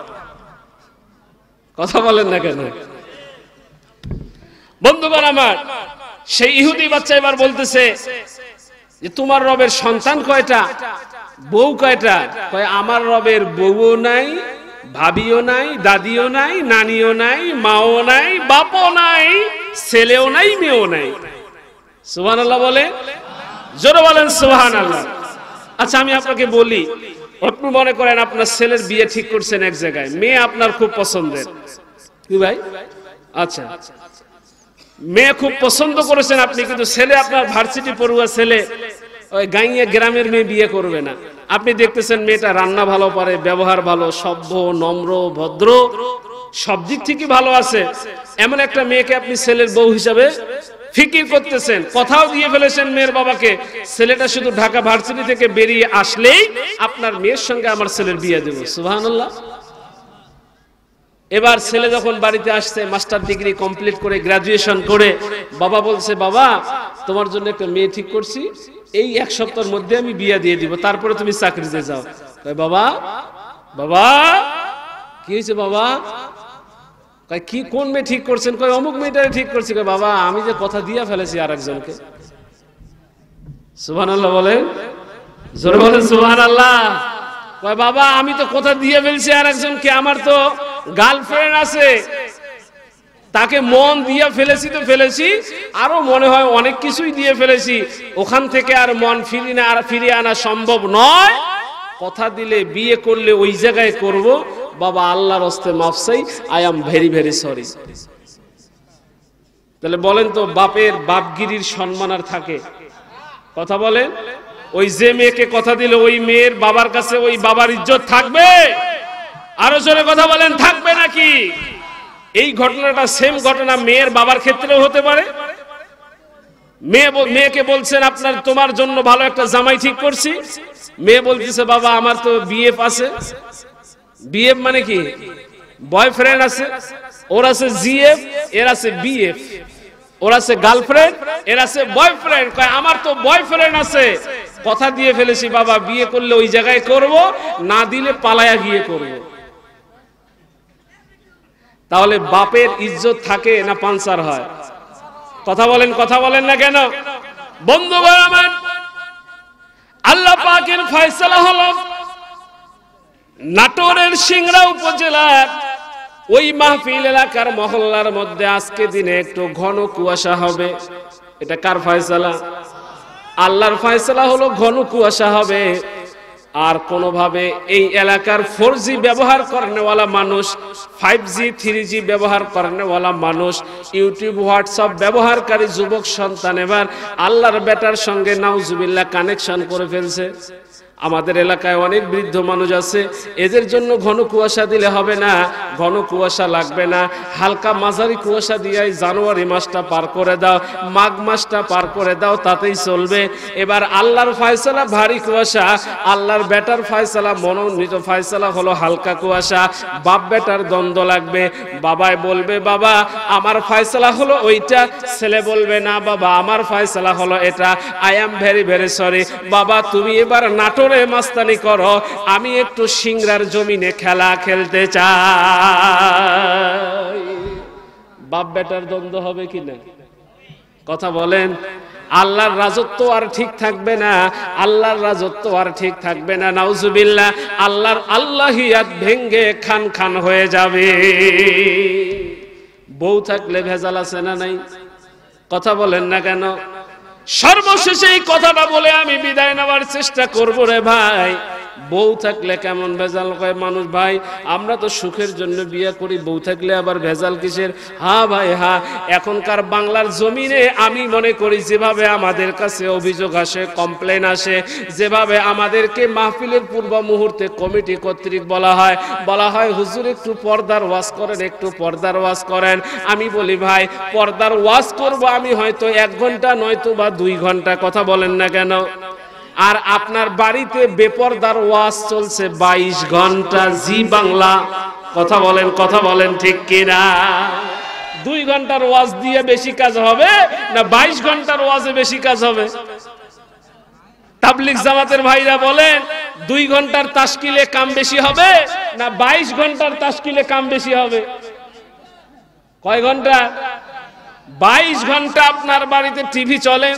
কথা বলেন না কেন বন্ধুগণ আমার সেই ইহুদি বাচ্চা এবার বলতেছে যে তোমার রবের সন্তান কয়টা বউ কয়টা কয় আমার রবের বউও নাই ভাবিও নাই দাদিও নাই নানিও নাই মাও নাই বাপও নাই ছেলেও নাই মেয়েও নাই সুহান আল্লাহ বলে জোরে বলেন সুহান আল্লাহ আচ্ছা আমি আপনাকে বলি আপনি মনে করেন আপনার ছেলের বিয়ে ঠিক করছেন এক জায়গায় মেয়ে আপনার খুব পছন্দের কি ভাই আচ্ছা মেয়ে খুব পছন্দ করেছেন আপনি কিন্তু ছেলে আপনার ভার্সিটি পড়ুয়া ছেলে ওই গাইয়ে গ্রামের মেয়ে বিয়ে করবে না আপনি দেখতেছেন মেয়েটা রান্না ভালো পারে ব্যবহার ভালো সভ্য নম্র ভদ্র সব দিক থেকে ভালো আছে এমন একটা মেয়েকে আপনি ছেলের বউ হিসাবে ফিকির করতেছেন কথাও দিয়ে ফেলেছেন মেয়ের বাবাকে ছেলেটা শুধু ঢাকা ভার্সিটি থেকে বেরিয়ে আসলেই আপনার মেয়ের সঙ্গে আমার ছেলের বিয়ে দেবো সুবাহ এবার ছেলে যখন বাড়িতে আসছে মাস্টার ডিগ্রি কমপ্লিট করে গ্রাজুয়েশন করে বাবা বলছে বাবা তোমার জন্য একটা মেয়ে ঠিক করছি এই এক সপ্তাহের মধ্যে আমি বিয়ে দিয়ে দিব তারপরে তুমি চাকরিতে যাও তাই বাবা বাবা কি হয়েছে বাবা কি কোন মেয়ে ঠিক করছেন কয় অমুক মেয়েটা ঠিক করছি কয় বাবা আমি যে কথা দিয়ে ফেলেছি আর একজনকে সুবহানাল্লাহ বলেন জোরে বলেন সুবহানাল্লাহ আল্লাহ কয় বাবা আমি তো কথা দিয়ে ফেলছি আর একজনকে আমার তো গার্লফ্রেন্ড আছে তাকে মন দিয়ে ফেলেছি তো ফেলেছি আরো মনে হয় অনেক কিছুই দিয়ে ফেলেছি ওখান থেকে আর মন ফিরি না আর ফিরিয়ে আনা সম্ভব নয় কথা দিলে বিয়ে করলে ওই জায়গায় করব বাবা আল্লাহর হস্তে মাফসাই I am very very sorry তাহলে বলেন তো বাপের বাপগিরির সম্মান আর থাকে কথা বলেন ওই যে মেয়েকে কথা দিলে ওই মেয়ের বাবার কাছে ওই বাবার ইজ্জত থাকবে আরো জোরে কথা বলেন থাকবে নাকি এই ঘটনাটা সেম ঘটনা মেয়ের বাবার ক্ষেত্রেও হতে পারে মেয়ে মেয়েকে বলছেন আপনার তোমার জন্য ভালো একটা জামাই ঠিক করছি মেয়ে বলতেছে বাবা আমার তো বিএফ আছে বিএফ মানে কি বয়ফ্রেন্ড আছে ওর আছে জিএফ এর আছে বিএফ ওর আছে গার্লফ্রেন্ড এর আছে বয়ফ্রেন্ড কয় আমার তো বয়ফ্রেন্ড আছে কথা দিয়ে ফেলেছি বাবা বিয়ে করলে ওই জায়গায় করব না দিলে পালায়া গিয়ে করব তাহলে বাপের ইজ্জত থাকে না পান্সার হয় কথা বলেন কথা বলেন না কেন বন্ধু আল্লাহ পাকের ফয়সালা হল নাটোরের সিংরা উপজেলার ওই মাহফিল এলাকার মহল্লার মধ্যে আজকে দিনে একটু ঘন কুয়াশা হবে এটা কার ফয়সালা আল্লাহর ফয়সলা হলো ঘন কুয়াশা হবে আর কোনোভাবে এই এলাকার ফোর জি ব্যবহার করেনওয়ালা মানুষ ফাইভ জি থ্রি জি ব্যবহার করেনওয়ালা মানুষ ইউটিউব হোয়াটসঅ্যাপ ব্যবহারকারী যুবক সন্তান এবার আল্লাহর বেটার সঙ্গে নাউজুবিল্লাহ কানেকশন করে ফেলছে আমাদের এলাকায় অনেক বৃদ্ধ মানুষ আছে এদের জন্য ঘন কুয়াশা দিলে হবে না ঘন কুয়াশা লাগবে না হালকা মাঝারি কুয়াশা দিয়ে জানুয়ারি মাসটা পার করে দাও মাঘ মাসটা পার করে দাও তাতেই চলবে এবার আল্লাহর ফায়সালা ভারী কুয়াশা আল্লাহর বেটার ফায়সালা মনোনীত ফায়সালা হলো হালকা কুয়াশা বাপ বেটার দ্বন্দ্ব লাগবে বাবায় বলবে বাবা আমার ফায়সালা হলো ওইটা ছেলে বলবে না বাবা আমার ফায়সালা হলো এটা I am very very sorry বাবা তুমি এবার নাটক ধরে মাস্তানি করো আমি একটু সিংরার জমিনে খেলা খেলতে চাই বাপ বেটার দ্বন্দ্ব হবে কিনা কথা বলেন আল্লাহর রাজত্ব আর ঠিক থাকবে না আল্লাহর রাজত্ব আর ঠিক থাকবে না নাউজুবিল্লাহ আল্লাহর আল্লাহিয়াত ভেঙ্গে খান খান হয়ে যাবে বউ থাকলে ভেজাল আছে না নাই কথা বলেন না কেন সর্বশেষে এই কথাটা বলে আমি বিদায় নেওয়ার চেষ্টা করবো রে ভাই বউ থাকলে কেমন ভেজাল হয় মানুষ ভাই আমরা তো সুখের জন্য বিয়ে করি বউ থাকলে আবার ভেজাল কিসের হা ভাই হা এখনকার বাংলার জমিনে আমি মনে করি যেভাবে আমাদের কাছে অভিযোগ আসে কমপ্লেন আসে যেভাবে আমাদেরকে মাহফিলের পূর্ব মুহূর্তে কমিটি কর্তৃক বলা হয় বলা হয় হুজুর একটু পর্দার ওয়াশ করেন একটু পর্দার ওয়াশ করেন আমি বলি ভাই পর্দার ওয়াশ করব আমি হয়তো এক ঘন্টা নয়তো বা দুই ঘন্টা কথা বলেন না কেন আর আপনার বাড়িতে বেপরদার ওয়াজ চলছে বাইশ ঘন্টা জি বাংলা কথা বলেন কথা বলেন ঠিক কেরা দুই ঘন্টার ওয়াজ দিয়ে বেশি কাজ হবে না বাইশ ঘন্টার ওয়াজে বেশি কাজ হবে তাবলিক জামাতের ভাইরা বলেন দুই ঘন্টার তাস্কিলে কাম বেশি হবে না বাইশ ঘন্টার তাস্কিলে কাম বেশি হবে কয় ঘন্টা বাইশ ঘন্টা আপনার বাড়িতে টিভি চলে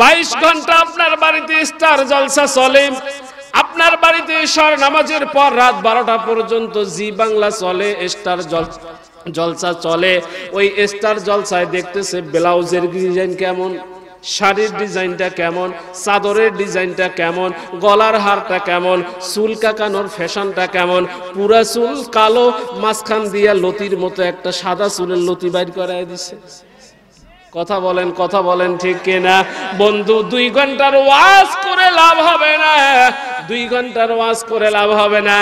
বাইশ ঘন্টা আপনার বাড়িতে স্টার জলসা চলে আপনার বাড়িতে ঈশ্বর নামাজের পর রাত বারোটা পর্যন্ত জি বাংলা চলে স্টার জল জলসা চলে ওই স্টার জলসায় দেখতেছে ব্লাউজের ডিজাইন কেমন শাড়ির ডিজাইনটা কেমন চাদরের ডিজাইনটা কেমন গলার হারটা কেমন চুল কাকানোর ফ্যাশনটা কেমন পুরা চুল কালো মাঝখান দিয়া লতির মতো একটা সাদা চুলের লতি বাইর করাই দিছে কথা বলেন কথা বলেন ঠিক কিনা বন্ধু দুই ঘন্টার ওয়াজ করে লাভ হবে না দুই ঘন্টার ওয়াজ করে লাভ হবে না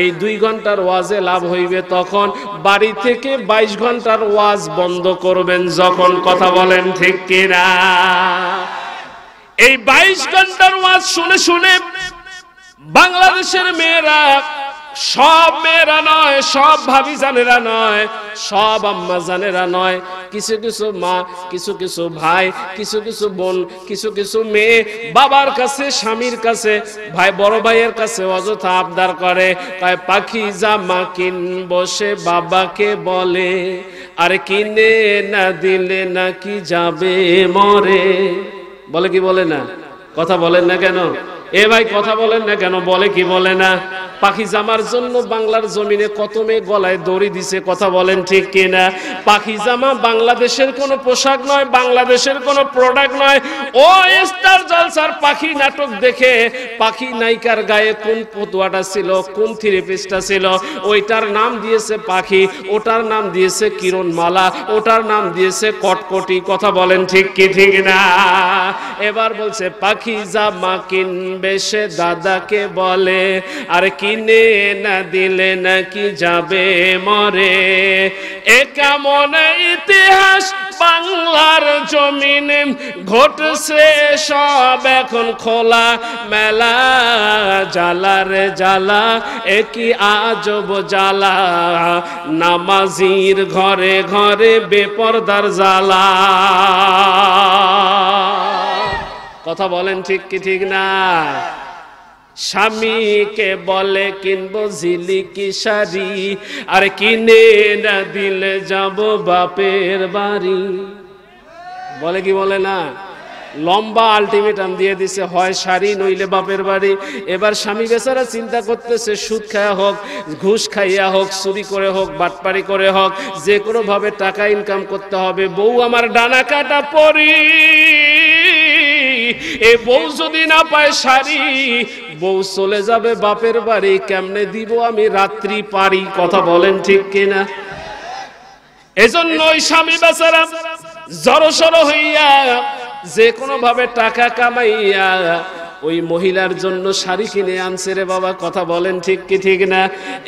এই দুই ঘন্টার ওয়াজে লাভ হইবে তখন বাড়ি থেকে বাইশ ঘন্টার ওয়াজ বন্ধ করবেন যখন কথা বলেন ঠিক কিনা এই বাইশ ঘন্টার ওয়াজ শুনে শুনে বাংলাদেশের মেয়েরা সব মেয়েরা নয় সব ভাবি জানেরা নয় সব আম্মা জানেরা নয় কিছু কিছু মা কিছু কিছু ভাই কিছু কিছু বোন কিছু কিছু মেয়ে বাবার কাছে স্বামীর কাছে ভাই বড় ভাইয়ের কাছে অযথা আবদার করে তাই পাখি মা কিন বসে বাবাকে বলে আর কিনে না দিলে নাকি যাবে মরে বলে কি বলে না কথা বলেন না কেন এ ভাই কথা বলেন না কেন বলে কি বলে না পাখি জামার জন্য বাংলার জমিনে কত মেয়ে গলায় দড়ি দিছে কথা বলেন ঠিক কিনা পাখি জামা বাংলাদেশের কোনো পোশাক নয় বাংলাদেশের কোনো প্রোডাক্ট নয় ও স্টার জলসার পাখি নাটক দেখে পাখি নায়িকার গায়ে কোন পতুয়াটা ছিল কোন থ্রি ছিল ওইটার নাম দিয়েছে পাখি ওটার নাম দিয়েছে কিরণ মালা ওটার নাম দিয়েছে কটকটি কথা বলেন ঠিক কি ঠিক না এবার বলছে পাখি জামা কিনবে বেশে দাদাকে বলে আর কিনে না দিলে নাকি যাবে মরে একা মনে ইতিহাস বাংলার জমিন ঘটছে সব এখন খোলা মেলা জালার জালা একই আজব জালা নামাজির ঘরে ঘরে বেপরদার জালা কথা বলেন ঠিক কি ঠিক না স্বামীকে বলে কিনবো ঝিলিকি শাড়ি আর কিনে না দিলে যাব বাপের বাড়ি বলে কি বলে না লম্বা আলটিমেটাম দিয়ে দিছে হয় শাড়ি নইলে বাপের বাড়ি এবার স্বামী বেচারা চিন্তা করতেছে সুদ খায়া হোক ঘুষ খাইয়া হোক চুরি করে হোক বাটপাড়ি করে হোক যে কোনোভাবে টাকা ইনকাম করতে হবে বউ আমার ডানা কাটা পরী এ বউ যদি না পায় শাড়ি বউ চলে যাবে বাপের বাড়ি কেমনে দিব আমি রাত্রি পারি কথা বলেন ঠিক কিনা এজন্য ওই স্বামী বেচারা জড়সড় হইয়া যে কোনো ভাবে টাকা কামাইয়া ওই মহিলার জন্য শাড়ি কিনে আনছে রে বাবা কথা বলেন ঠিক কি ঠিক না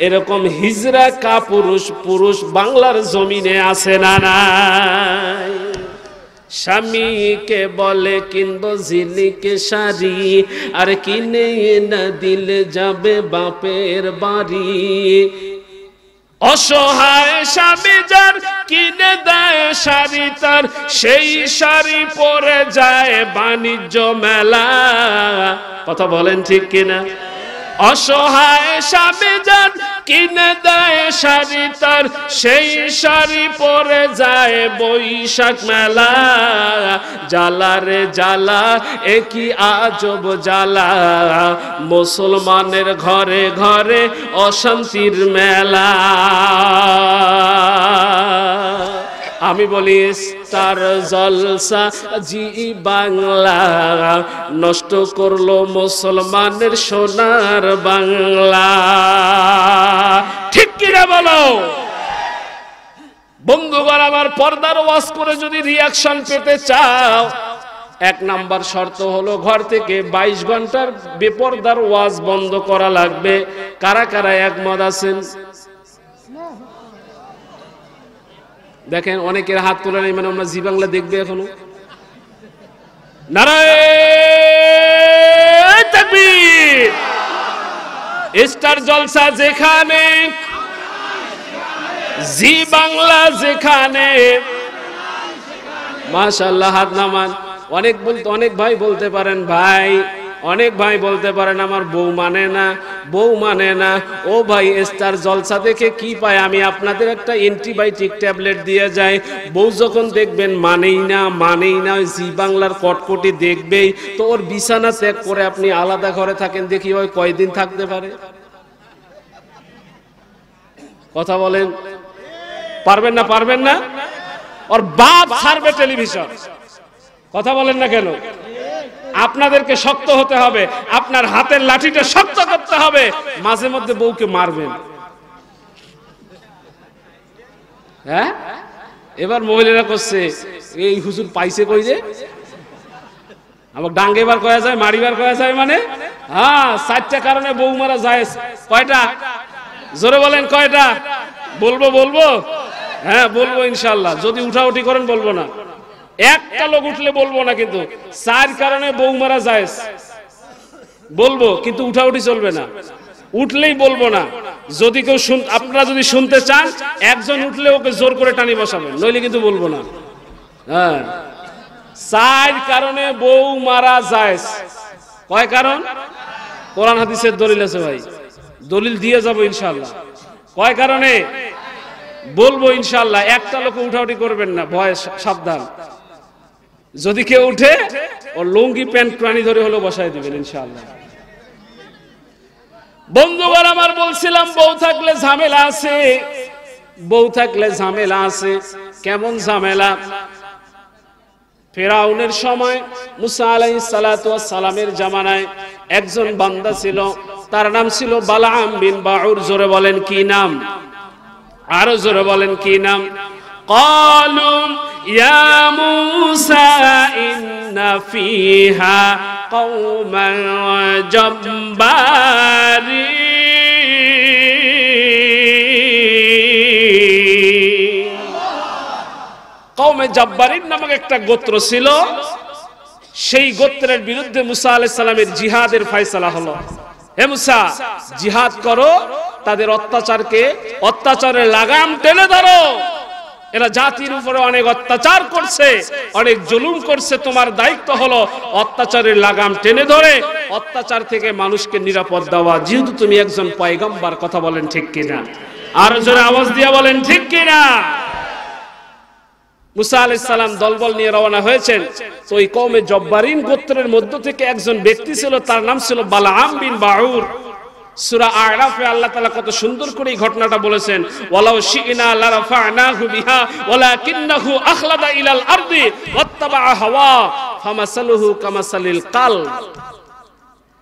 এরকম হিজরা কা পুরুষ পুরুষ বাংলার জমিনে আছে না না স্বামীকে বলে কিনবো ঝিলিকে শাড়ি আর কিনে না দিলে যাবে বাপের বাড়ি অসহায় স্বামী যার কিনে দেয় শাড়ি তার সেই শাড়ি পরে যায় বাণিজ্য মেলা কথা বলেন ঠিক কিনা অসহায় স্বামী যার কিনে দেয় শাড়ি তার সেই শাড়ি পরে যায় বৈশাখ মেলা জালারে জালা একই আজব জালা মুসলমানের ঘরে ঘরে অশান্তির মেলা আমি বলি স্টার জলসা জি বাংলা নষ্ট করলো মুসলমানের সোনার বাংলা ঠিক কিনা বলো বন্ধুবার আমার পর্দার ওয়াজ করে যদি রিয়াকশন পেতে চাও এক নাম্বার শর্ত হলো ঘর থেকে ২২ ঘন্টার বেপর্দার ওয়াজ বন্ধ করা লাগবে কারা কারা একমত আছেন দেখেন অনেকের হাত তোলা নেই মানে আমরা জি বাংলা দেখবে এখনো স্টার জলসা যেখানে জি বাংলা যেখানে আল্লাহ হাত নামান অনেক বলতে অনেক ভাই বলতে পারেন ভাই অনেক ভাই বলতে পারেন আমার বউ মানে না বউ মানে না ও ভাই স্টার জলসা দেখে কি পায় আমি আপনাদের একটা অ্যান্টিবায়োটিক ট্যাবলেট দিয়ে যাই বউ যখন দেখবেন মানেই না মানেই না ওই জি বাংলার কটকটি দেখবেই তো ওর বিছানা ত্যাগ করে আপনি আলাদা ঘরে থাকেন দেখি ওই কয়দিন থাকতে পারে কথা বলেন পারবেন না পারবেন না ওর বাপ ছাড়বে টেলিভিশন কথা বলেন না কেন আপনাদেরকে শক্ত হতে হবে আপনার হাতের লাঠিটা শক্ত করতে হবে মাঝে মধ্যে বউকে মারবেন হ্যাঁ এবার মহিলারা করছে এই হুজুর পাইছে কই যে আবার ডাঙ্গে বার করা যায় মারিবার করা যায় মানে হ্যাঁ চারটা কারণে বউ মারা যায় কয়টা জোরে বলেন কয়টা বলবো বলবো হ্যাঁ বলবো ইনশাল্লাহ যদি উঠাউঠি করেন বলবো না একটা লোক উঠলে বলবো না কিন্তু চার কারণে বউ মারা যায় বলবো কিন্তু উঠাউঠি চলবে না উঠলেই বলবো না যদি কেউ আপনারা যদি শুনতে চান একজন উঠলে ওকে জোর করে টানি বসাবেন নইলে কিন্তু বলবো না হ্যাঁ চার কারণে বউ মারা যায় কয় কারণ কোরআন হাদিসের দলিল আছে ভাই দলিল দিয়ে যাবো ইনশাল্লাহ কয় কারণে বলবো ইনশাল্লাহ একটা লোক উঠাউটি করবেন না ভয় সাবধান যদি কেউ উঠে ও লুঙ্গি প্যান্ট প্রাণী ধরে হলো বসাই দিবেন ইনশাআল্লাহ বন্ধুবার আমার বলছিলাম বউ থাকলে ঝামেলা আছে বউ থাকলে ঝামেলা আছে কেমন ঝামেলা ফেরাউনের সময় মুসা আলাই সালামের জামানায় একজন বান্দা ছিল তার নাম ছিল বালাম বিন বাউর জোরে বলেন কি নাম আরো জোরে বলেন কি নাম قالوا يا موسى إن فيها قوما جبارين قوم جبارين নামক একটা গোত্র ছিল সেই গোত্রের বিরুদ্ধে মুসা আলাইহিস সালামের জিহাদের ফয়সালা হলো হে মুসা জিহাদ করো তাদের অত্যাচারকে অত্যাচারের লাগাম টেনে ধরো এরা জাতির উপরে অনেক অত্যাচার করছে অনেক জুলুম করছে তোমার দায়িত্ব হলো অত্যাচারের লাগাম টেনে ধরে অত্যাচার থেকে মানুষকে নিরাপদ দেওয়া যেহেতু তুমি একজন পয়গম্বার কথা বলেন ঠিক কিনা আর জোরে আওয়াজ দিয়ে বলেন ঠিক কিনা মুসা আলাইহিস সালাম দলবল নিয়ে রওনা হয়েছেন তো ওই কওমে জব্বারিন গোত্রের মধ্য থেকে একজন ব্যক্তি ছিল তার নাম ছিল বালা আম বিন বাউর সুরা আরাফে আল্লাহ তাআলা কত সুন্দর করে এই ঘটনাটা বলেছেন ওয়ালাউ শি'না লারাফা'নাহু বিহা ওয়ালাকিন্নাহু আখলাদা ইলাল আরদি ওয়াত্তাবা হাওয়া ফামাসালুহু কামাসালিল কাল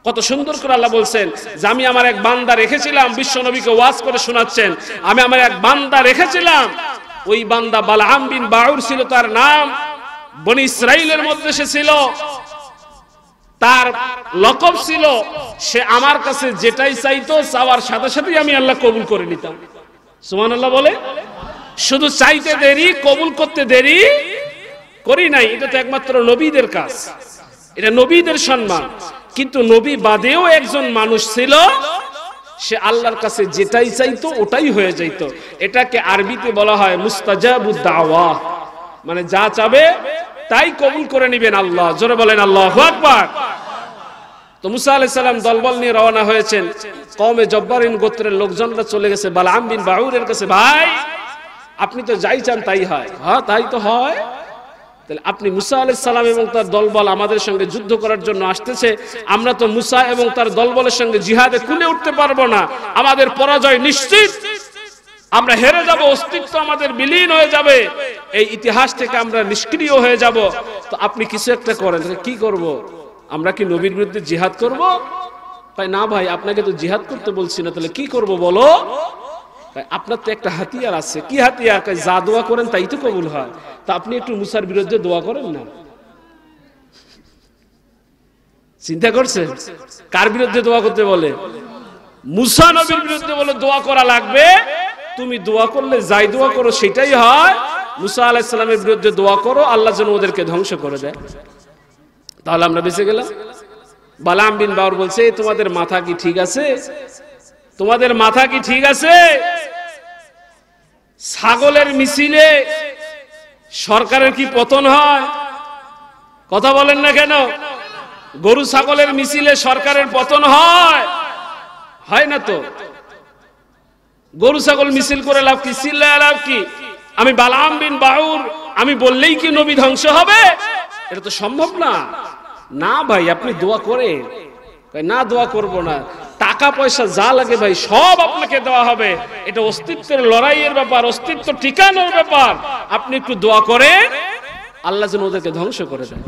কত সুন্দর করে আল্লাহ বলছেন যে আমি আমার এক বান্দা রেখেছিলাম বিশ্ব নবীকে ওয়াজ করে শোনাচ্ছেন আমি আমার এক বান্দা রেখেছিলাম ওই বান্দা বালাম বিন বাউর ছিল তার নাম বনি ইসরাইলের মধ্যে সে ছিল তার লকব ছিল সে আমার কাছে যেটাই চাইতো চাওয়ার সাথে সাথেই আমি আল্লাহ কবুল করে নিতাম সুমান আল্লাহ বলে শুধু চাইতে দেরি কবুল করতে দেরি করি নাই এটা তো একমাত্র নবীদের কাজ এটা নবীদের সম্মান কিন্তু নবী বাদেও একজন মানুষ ছিল সে আল্লাহর কাছে যেটাই চাইতো ওটাই হয়ে যাইত এটাকে আরবিতে বলা হয় মুস্তাজাবুদ্দাওয়া মানে যা চাবে তাই কবুল করে নিবেন আল্লাহ জোরে বলেন আল্লাহ আকবার তো মুসা আলাইহিস সালাম দলবল নিয়ে রওনা হয়েছেন কমে জব্বারিন গোত্রের লোকজনরা চলে গেছে বালাম বিন বাউরের কাছে ভাই আপনি তো যাই চান তাই হয় হ্যাঁ তাই তো হয় তাহলে আপনি মুসা আলাইহিস সালাম এবং তার দলবল আমাদের সঙ্গে যুদ্ধ করার জন্য আসতেছে আমরা তো মুসা এবং তার দলবলের সঙ্গে জিহাদে কুলে উঠতে পারবো না আমাদের পরাজয় নিশ্চিত আমরা হেরে যাব অস্তিত্ব আমাদের বিলীন হয়ে যাবে এই ইতিহাস থেকে আমরা নিষ্ক্রিয় হয়ে যাব তো আপনি কিছু একটা করেন কি করব। আমরা কি নবীর বিরুদ্ধে জিহাদ করব। তাই না ভাই আপনাকে তো জিহাদ করতে বলছি না তাহলে কি করব বলো আপনার তো একটা হাতিয়ার আছে কি হাতিয়ার যা দোয়া করেন তাই তো কবুল হয় তা আপনি একটু মুসার বিরুদ্ধে দোয়া করেন না চিন্তা করছে কার বিরুদ্ধে দোয়া করতে বলে মুসা নবীর বিরুদ্ধে বলে দোয়া করা লাগবে তুমি দোয়া করলে যাই দোয়া করো সেটাই হয় মুসা আলাহ ইসলামের বিরুদ্ধে দোয়া করো আল্লাহ যেন ওদেরকে ধ্বংস করে দেয় তাহলে আমরা বেঁচে গেলাম বালাম বিন বাউর বলছে তোমাদের মাথা কি ঠিক আছে তোমাদের মাথা কি ঠিক আছে ছাগলের মিছিলে সরকারের কি পতন হয় কথা বলেন না কেন গরু ছাগলের মিছিলে সরকারের পতন হয় হয় না তো গরু ছাগল মিছিল করে লাভ কি চিল্লায় লাভ কি আমি বালাম বিন বাউর আমি বললেই কি নবী ধ্বংস হবে এটা তো সম্ভব না না ভাই আপনি দোয়া করে না দোয়া করব না টাকা পয়সা যা লাগে ভাই সব আপনাকে দেওয়া হবে এটা অস্তিত্বের লড়াইয়ের ব্যাপার অস্তিত্ব ঠিকানোর ব্যাপার আপনি একটু দোয়া করে আল্লাহ যেন ওদেরকে ধ্বংস করে দেয়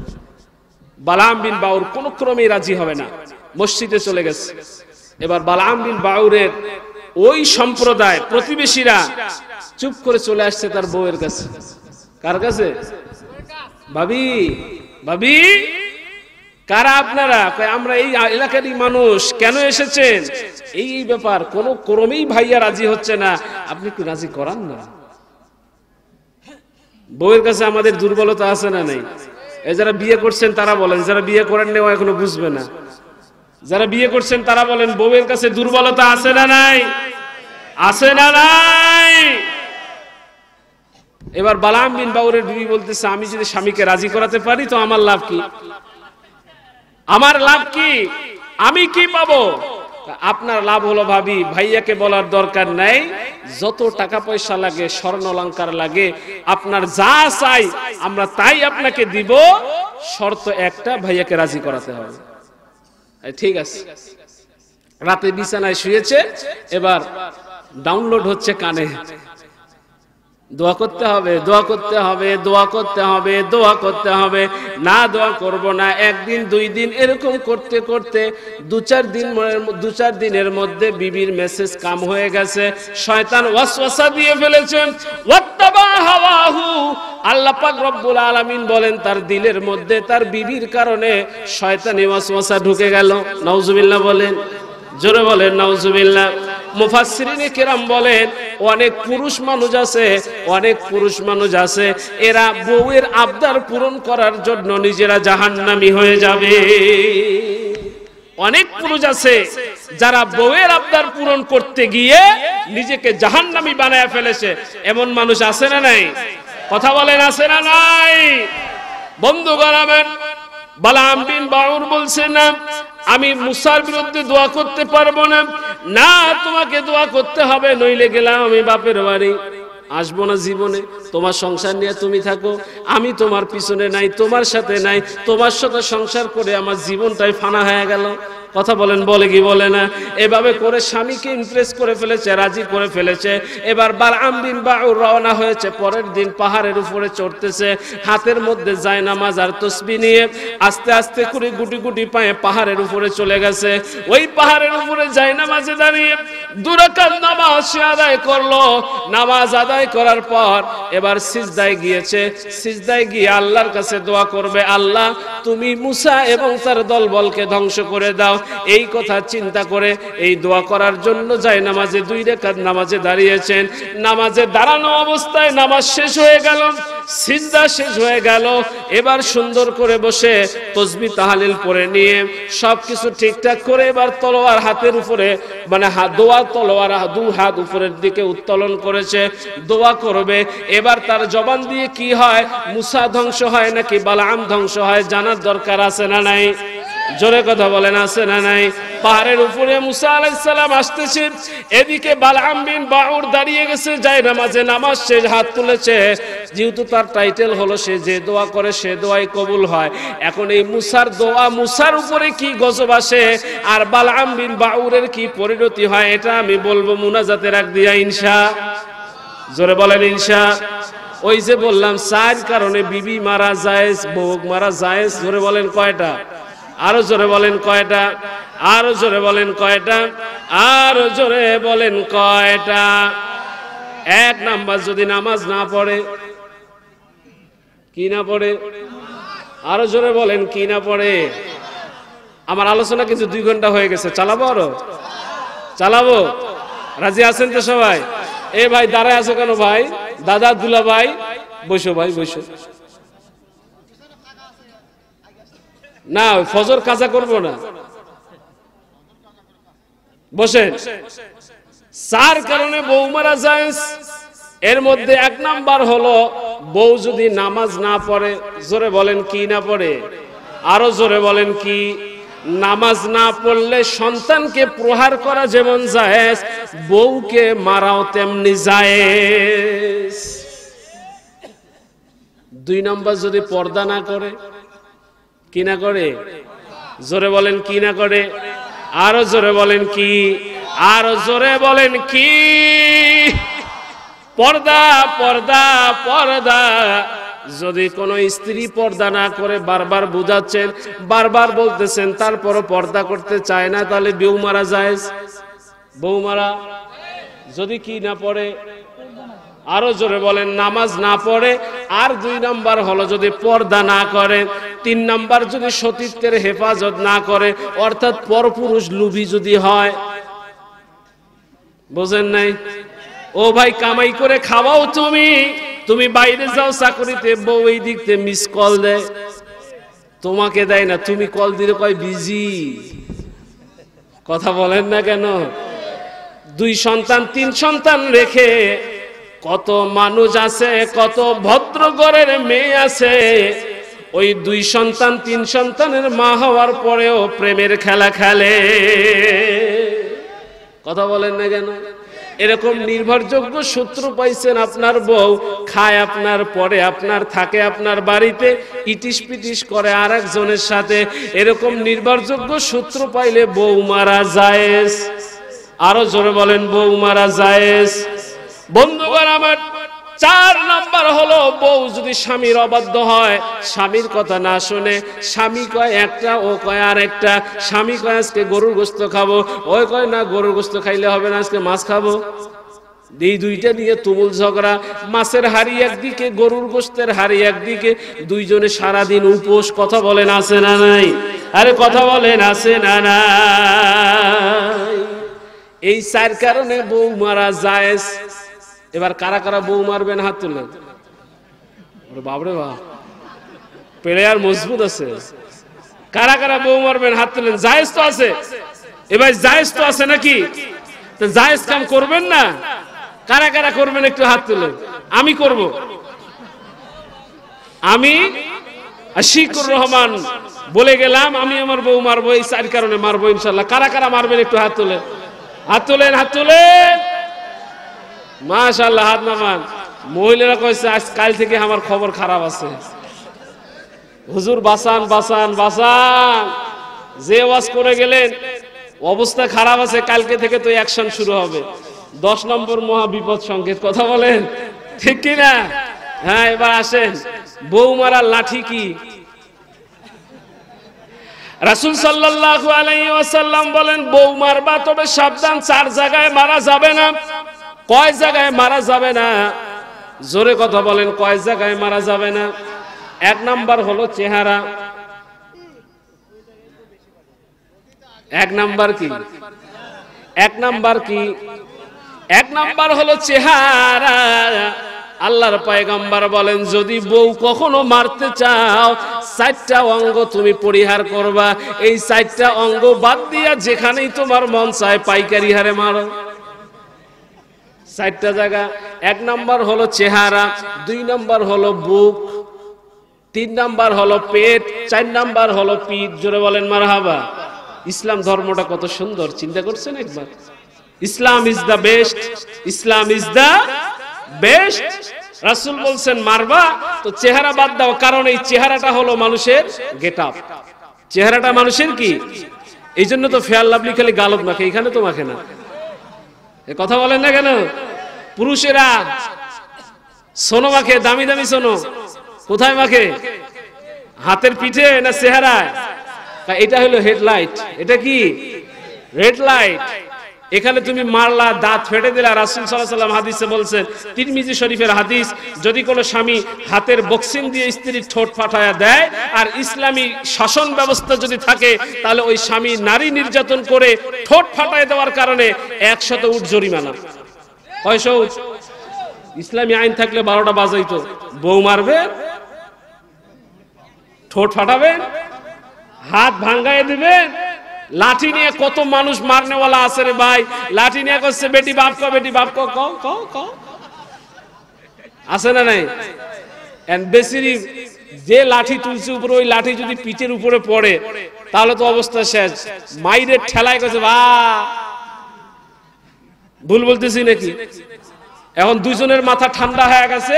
বালাম বিন বাউর কোনো ক্রমেই রাজি হবে না মসজিদে চলে গেছে এবার বালাম বিন বাউরের ওই সম্প্রদায় প্রতিবেশীরা চুপ করে চলে আসছে তার বউয়ের কাছে কার কাছে ভাবি ভাবি কারা আপনারা আমরা এই এলাকারই মানুষ কেন এসেছেন এই ব্যাপার কোনো ক্রমেই ভাইয়া রাজি হচ্ছে না আপনি একটু রাজি করান না বউয়ের কাছে আমাদের দুর্বলতা আছে না নেই এ যারা বিয়ে করছেন তারা বলেন যারা বিয়ে করেন নেওয়া এখনো বুঝবে না যারা বিয়ে করছেন তারা বলেন বউয়ের কাছে দুর্বলতা আছে না নাই আছে না নাই এবার বালাম বিন বাউরের বিবি বলতেছে আমি যদি স্বামীকে রাজি করাতে পারি তো আমার লাভ কি আমার লাভ কি আমি কি পাবো আপনার লাভ হলো ভাবি ভাইয়াকে বলার দরকার নাই যত টাকা পয়সা লাগে স্বর্ণ অলঙ্কার লাগে আপনার যা চাই আমরা তাই আপনাকে দিব শর্ত একটা ভাইয়াকে রাজি করাতে হবে ঠিক আছে রাতে বিছানায় শুয়েছে এবার ডাউনলোড হচ্ছে কানে দোয়া করতে হবে দোয়া করতে হবে দোয়া করতে হবে দোয়া করতে হবে না দোয়া করব না একদিন দুই দিন এরকম করতে করতে দু চার দিন দু চার দিনের মধ্যে বিবির মেসেজ কাম হয়ে গেছে শয়তান ওয়াসওয়াসা দিয়ে ফেলেছেন ওয়াত্তাবা হাওয়াহু আল্লাহ পাক রব্বুল আলামিন বলেন তার দিলের মধ্যে তার বিবির কারণে শয়তান ওয়াসওয়াসা ঢুকে গেল নাউজুবিল্লাহ বলেন জোরে বলেন নাউজুবিল্লাহ মুফাসসিরিনে কেরাম বলেন অনেক পুরুষ মানুষ আছে অনেক পুরুষ মানুষ আছে এরা বউয়ের আবদার পূরণ করার জন্য নিজেরা জাহান্নামী হয়ে যাবে অনেক পুরুষ আছে যারা বউয়ের আবদার পূরণ করতে গিয়ে নিজেকে জাহান্নামি বানায় ফেলেছে এমন মানুষ আছে না নাই কথা বলেন আছে না নাই বন্ধু গড়াবেন বালাম বিন বাউর বলছে না আমি মুসার বিরুদ্ধে দোয়া করতে পারবো না না তোমাকে দোয়া করতে হবে নইলে গেলাম আমি বাপের বাড়ি আসবো না জীবনে তোমার সংসার নিয়ে তুমি থাকো আমি তোমার পিছনে নাই তোমার সাথে নাই তোমার সাথে সংসার করে আমার জীবনটাই ফানা হয়ে গেল কথা বলেন বলে কি বলে না এভাবে করে স্বামীকে ইমপ্রেস করে ফেলেছে রাজি করে ফেলেছে এবার বালাম বিন বাউ রওনা হয়েছে পরের দিন পাহাড়ের উপরে চড়তেছে হাতের মধ্যে যায় নামাজ আর তসবি নিয়ে আস্তে আস্তে করে গুটি গুটি পায়ে পাহাড়ের উপরে চলে গেছে ওই পাহাড়ের উপরে যায় নামাজে দাঁড়িয়ে দুরাকাত নামাজ সে আদায় করলো নামাজ আদায় করার পর এবার সিজদায় গিয়েছে সিজদায় গিয়ে আল্লাহর কাছে দোয়া করবে আল্লাহ তুমি মুসা এবং তার দলবলকে ধ্বংস করে দাও এই কথা চিন্তা করে এই দোয়া করার জন্য যায় নামাজে দুই রেখাত নামাজে দাঁড়িয়েছেন নামাজে দাঁড়ানো অবস্থায় নামাজ শেষ হয়ে গেল সিজদা শেষ হয়ে গেল এবার সুন্দর করে বসে তসবি তাহালিল পরে নিয়ে সব কিছু ঠিকঠাক করে এবার তলোয়ার হাতের উপরে মানে দোয়া তলোয়ার দু হাত উপরের দিকে উত্তোলন করেছে দোয়া করবে এবার তার জবান দিয়ে কি হয় মুসা ধ্বংস হয় নাকি বালাম ধ্বংস হয় জানার দরকার আছে না নাই জোরে কথা বলেন আছে না নাই পাহাড়ের উপরে মুসা আলাইসাল্লাম আসতেছে এদিকে বালাম বিন বাউর দাঁড়িয়ে গেছে যাই নামাজে নামাজ সে হাত তুলেছে যেহেতু তার টাইটেল হলো সে যে দোয়া করে সে দোয়াই কবুল হয় এখন এই মুসার দোয়া মুসার উপরে কি গজব আসে আর বালাম বিন বাউরের কি পরিণতি হয় এটা আমি বলবো মুনাজাতে রাখ দিয়া ইনশা জোরে বলেন ইনশা ওই যে বললাম চার কারণে বিবি মারা যায় বউক মারা যায় জোরে বলেন কয়টা আরো জোরে বলেন কয়টা আরো জোরে বলেন কয়টা আরো জোরে বলেন কয়টা এক নাম্বার যদি নামাজ না পড়ে কি না পড়ে আরো জোরে বলেন কি না পড়ে আমার আলোচনা কিন্তু দুই ঘন্টা হয়ে গেছে চালাবো আরো চালাবো রাজি আছেন তো সবাই এ ভাই দাঁড়ায় আছো কেন ভাই দাদা দুলা ভাই বসো ভাই বসো না ফজর কাজা করব না বসেন চার কারণে বউ মারা যায় এর মধ্যে এক নাম্বার হলো বউ যদি নামাজ না পড়ে জোরে বলেন কি না পড়ে আরো জোরে বলেন কি নামাজ না পড়লে সন্তানকে প্রহার করা যেমন জায়েজ বউকে মারাও তেমনি জায়েজ দুই নাম্বার যদি পর্দা না করে কিনা না করে জোরে বলেন কি না করে আরো জোরে বলেন কি আরো জোরে বলেন কি পর্দা পর্দা পর্দা যদি কোনো স্ত্রী পর্দা না করে বারবার বুঝাচ্ছেন বারবার বলতেছেন তারপরও পর্দা করতে চায় না তাহলে বউ মারা যায় বউ মারা যদি কি না পড়ে আরো জোরে বলেন নামাজ না পড়ে আর দুই নাম্বার হলো যদি পর্দা না করে তিন নাম্বার যদি সতীত্বের হেফাজত না করে অর্থাৎ পরপুরুষ লুভি যদি হয় বোঝেন নাই ও ভাই কামাই করে খাওয়াও তুমি তুমি বাইরে যাও চাকরিতে বউ এই দিকতে মিস কল দেয় তোমাকে দেয় না তুমি কল দিলে কয় বিজি কথা বলেন না কেন দুই সন্তান তিন সন্তান রেখে কত মানুষ আছে কত ভদ্র ঘরের মেয়ে আছে ওই দুই সন্তান তিন সন্তানের মা হওয়ার পরেও প্রেমের খেলা খেলে কথা বলেন না কেন এরকম নির্ভরযোগ্য সূত্র পাইছেন আপনার বউ খায় আপনার পরে আপনার থাকে আপনার বাড়িতে ইটিস পিটিস করে আর একজনের সাথে এরকম নির্ভরযোগ্য সূত্র পাইলে বউ মারা যায় আরো জোরে বলেন বউ মারা যায় বন্ধুগণ আমার চার নাম্বার হলো বউ যদি স্বামীর অবাধ্য হয় স্বামীর কথা না শুনে স্বামী কয় একটা ও কয় আর একটা স্বামী কয় আজকে গরুর গোস্ত খাবো ওই কয় না গরুর গোস্ত খাইলে হবে না আজকে মাছ খাবো এই দুইটা নিয়ে তুমুল ঝগড়া মাছের হাড়ি একদিকে গরুর গোস্তের হাড়ি একদিকে দুইজনে সারাদিন উপোস কথা বলেন আছে না নাই আরে কথা বলেন আছে না না এই চার কারণে বউ মারা যায় এবার কারা কারা বউ মারবেন হাত তুললেন বাবরে বা প্লেয়ার মজবুত আছে কারা কারা বউ মারবেন হাত তুলেন জায়েজ তো আছে এবার জায়েজ তো আছে নাকি জায়েজ কাম করবেন না কারা কারা করবেন একটু হাত তুলে আমি করব আমি আশিকুর রহমান বলে গেলাম আমি আমার বউ মারবো এই চার কারণে মারবো ইনশাল্লাহ কারা কারা মারবেন একটু হাত তুলেন হাত তুলেন হাত তুলেন মাশাল্লাহ হাত নামান মহিলারা কয়েছে আজ কাল থেকে আমার খবর খারাপ আছে হুজুর বাসান বাসান বাসান যে ওয়াজ করে গেলেন অবস্থা খারাপ আছে কালকে থেকে তো অ্যাকশন শুরু হবে দশ নম্বর মহা বিপদ সংকেত কথা বলেন ঠিক কিনা হ্যাঁ এবার আসেন বউ মারা লাঠি কি রাসুল সাল্লাহ আলাইসাল্লাম বলেন বউ মারবা তবে সাবধান চার জায়গায় মারা যাবে না কয় জায়গায় মারা যাবে না জোরে কথা বলেন কয় জায়গায় মারা যাবে না এক নাম্বার হলো চেহারা এক নাম্বার কি এক নাম্বার কি এক নাম্বার হলো চেহারা আল্লাহর পায়গাম্বার বলেন যদি বউ কখনো মারতে চাও চারটা অঙ্গ তুমি পরিহার করবা এই চারটা অঙ্গ বাদ দিয়া যেখানেই তোমার মন চায় পাইকারি হারে মারো চারটা জায়গা এক নাম্বার হলো চেহারা দুই নাম্বার হলো বুক তিন নাম্বার হলো পেট চার নাম্বার হলো পিট জোরে বলেন মারহাবা ইসলাম ধর্মটা কত সুন্দর চিন্তা করছেন একবার Islam is the best Islam is the best রাসুল বলছেন মারবা তো চেহারা বাদ দাও কারণ এই চেহারাটা হলো মানুষের গেট আপ চেহারাটা মানুষের কি এই জন্য তো ফেয়ার লাভলি খালি গালব মাখে এখানে তো মাখে না এ কথা বলেন না কেন পুরুষেরা সোনো মাখে দামি দামি সোনো কোথায় মাখে হাতের পিঠে না চেহারায় এটা হলো হেডলাইট এটা কি রেড লাইট এখানে তুমি মারলা দাঁত ফেটে দিলা রাসুল সাল্লাহ সাল্লাম হাদিসে বলছেন তিরমিজি শরীফের হাদিস যদি কোনো স্বামী হাতের বক্সিং দিয়ে স্ত্রীর ঠোঁট ফাটায়া দেয় আর ইসলামী শাসন ব্যবস্থা যদি থাকে তাহলে ওই স্বামী নারী নির্যাতন করে ঠোঁট ফাটায় দেওয়ার কারণে একশত উঠ জরিমানা কয়শো ইসলামী আইন থাকলে বারোটা বাজাইতো বউ মারবে ঠোঁট ফাটাবেন হাত ভাঙ্গায় দিবেন লাঠি নিয়ে কত মানুষ মারনে মারনেওয়ালা আছে রে ভাই লাঠি নিয়ে করছে বেটি বাপ কো বেটি বাপ কো কো কো আছে না নাই এন্ড বেসিরি যে লাঠি তুলছে উপরে ওই লাঠি যদি পিঠের উপরে পড়ে তাহলে তো অবস্থা শেষ মাইরের ঠেলায় গেছে বা ভুল বলতেছি নাকি এখন দুজনের মাথা ঠান্ডা হয়ে গেছে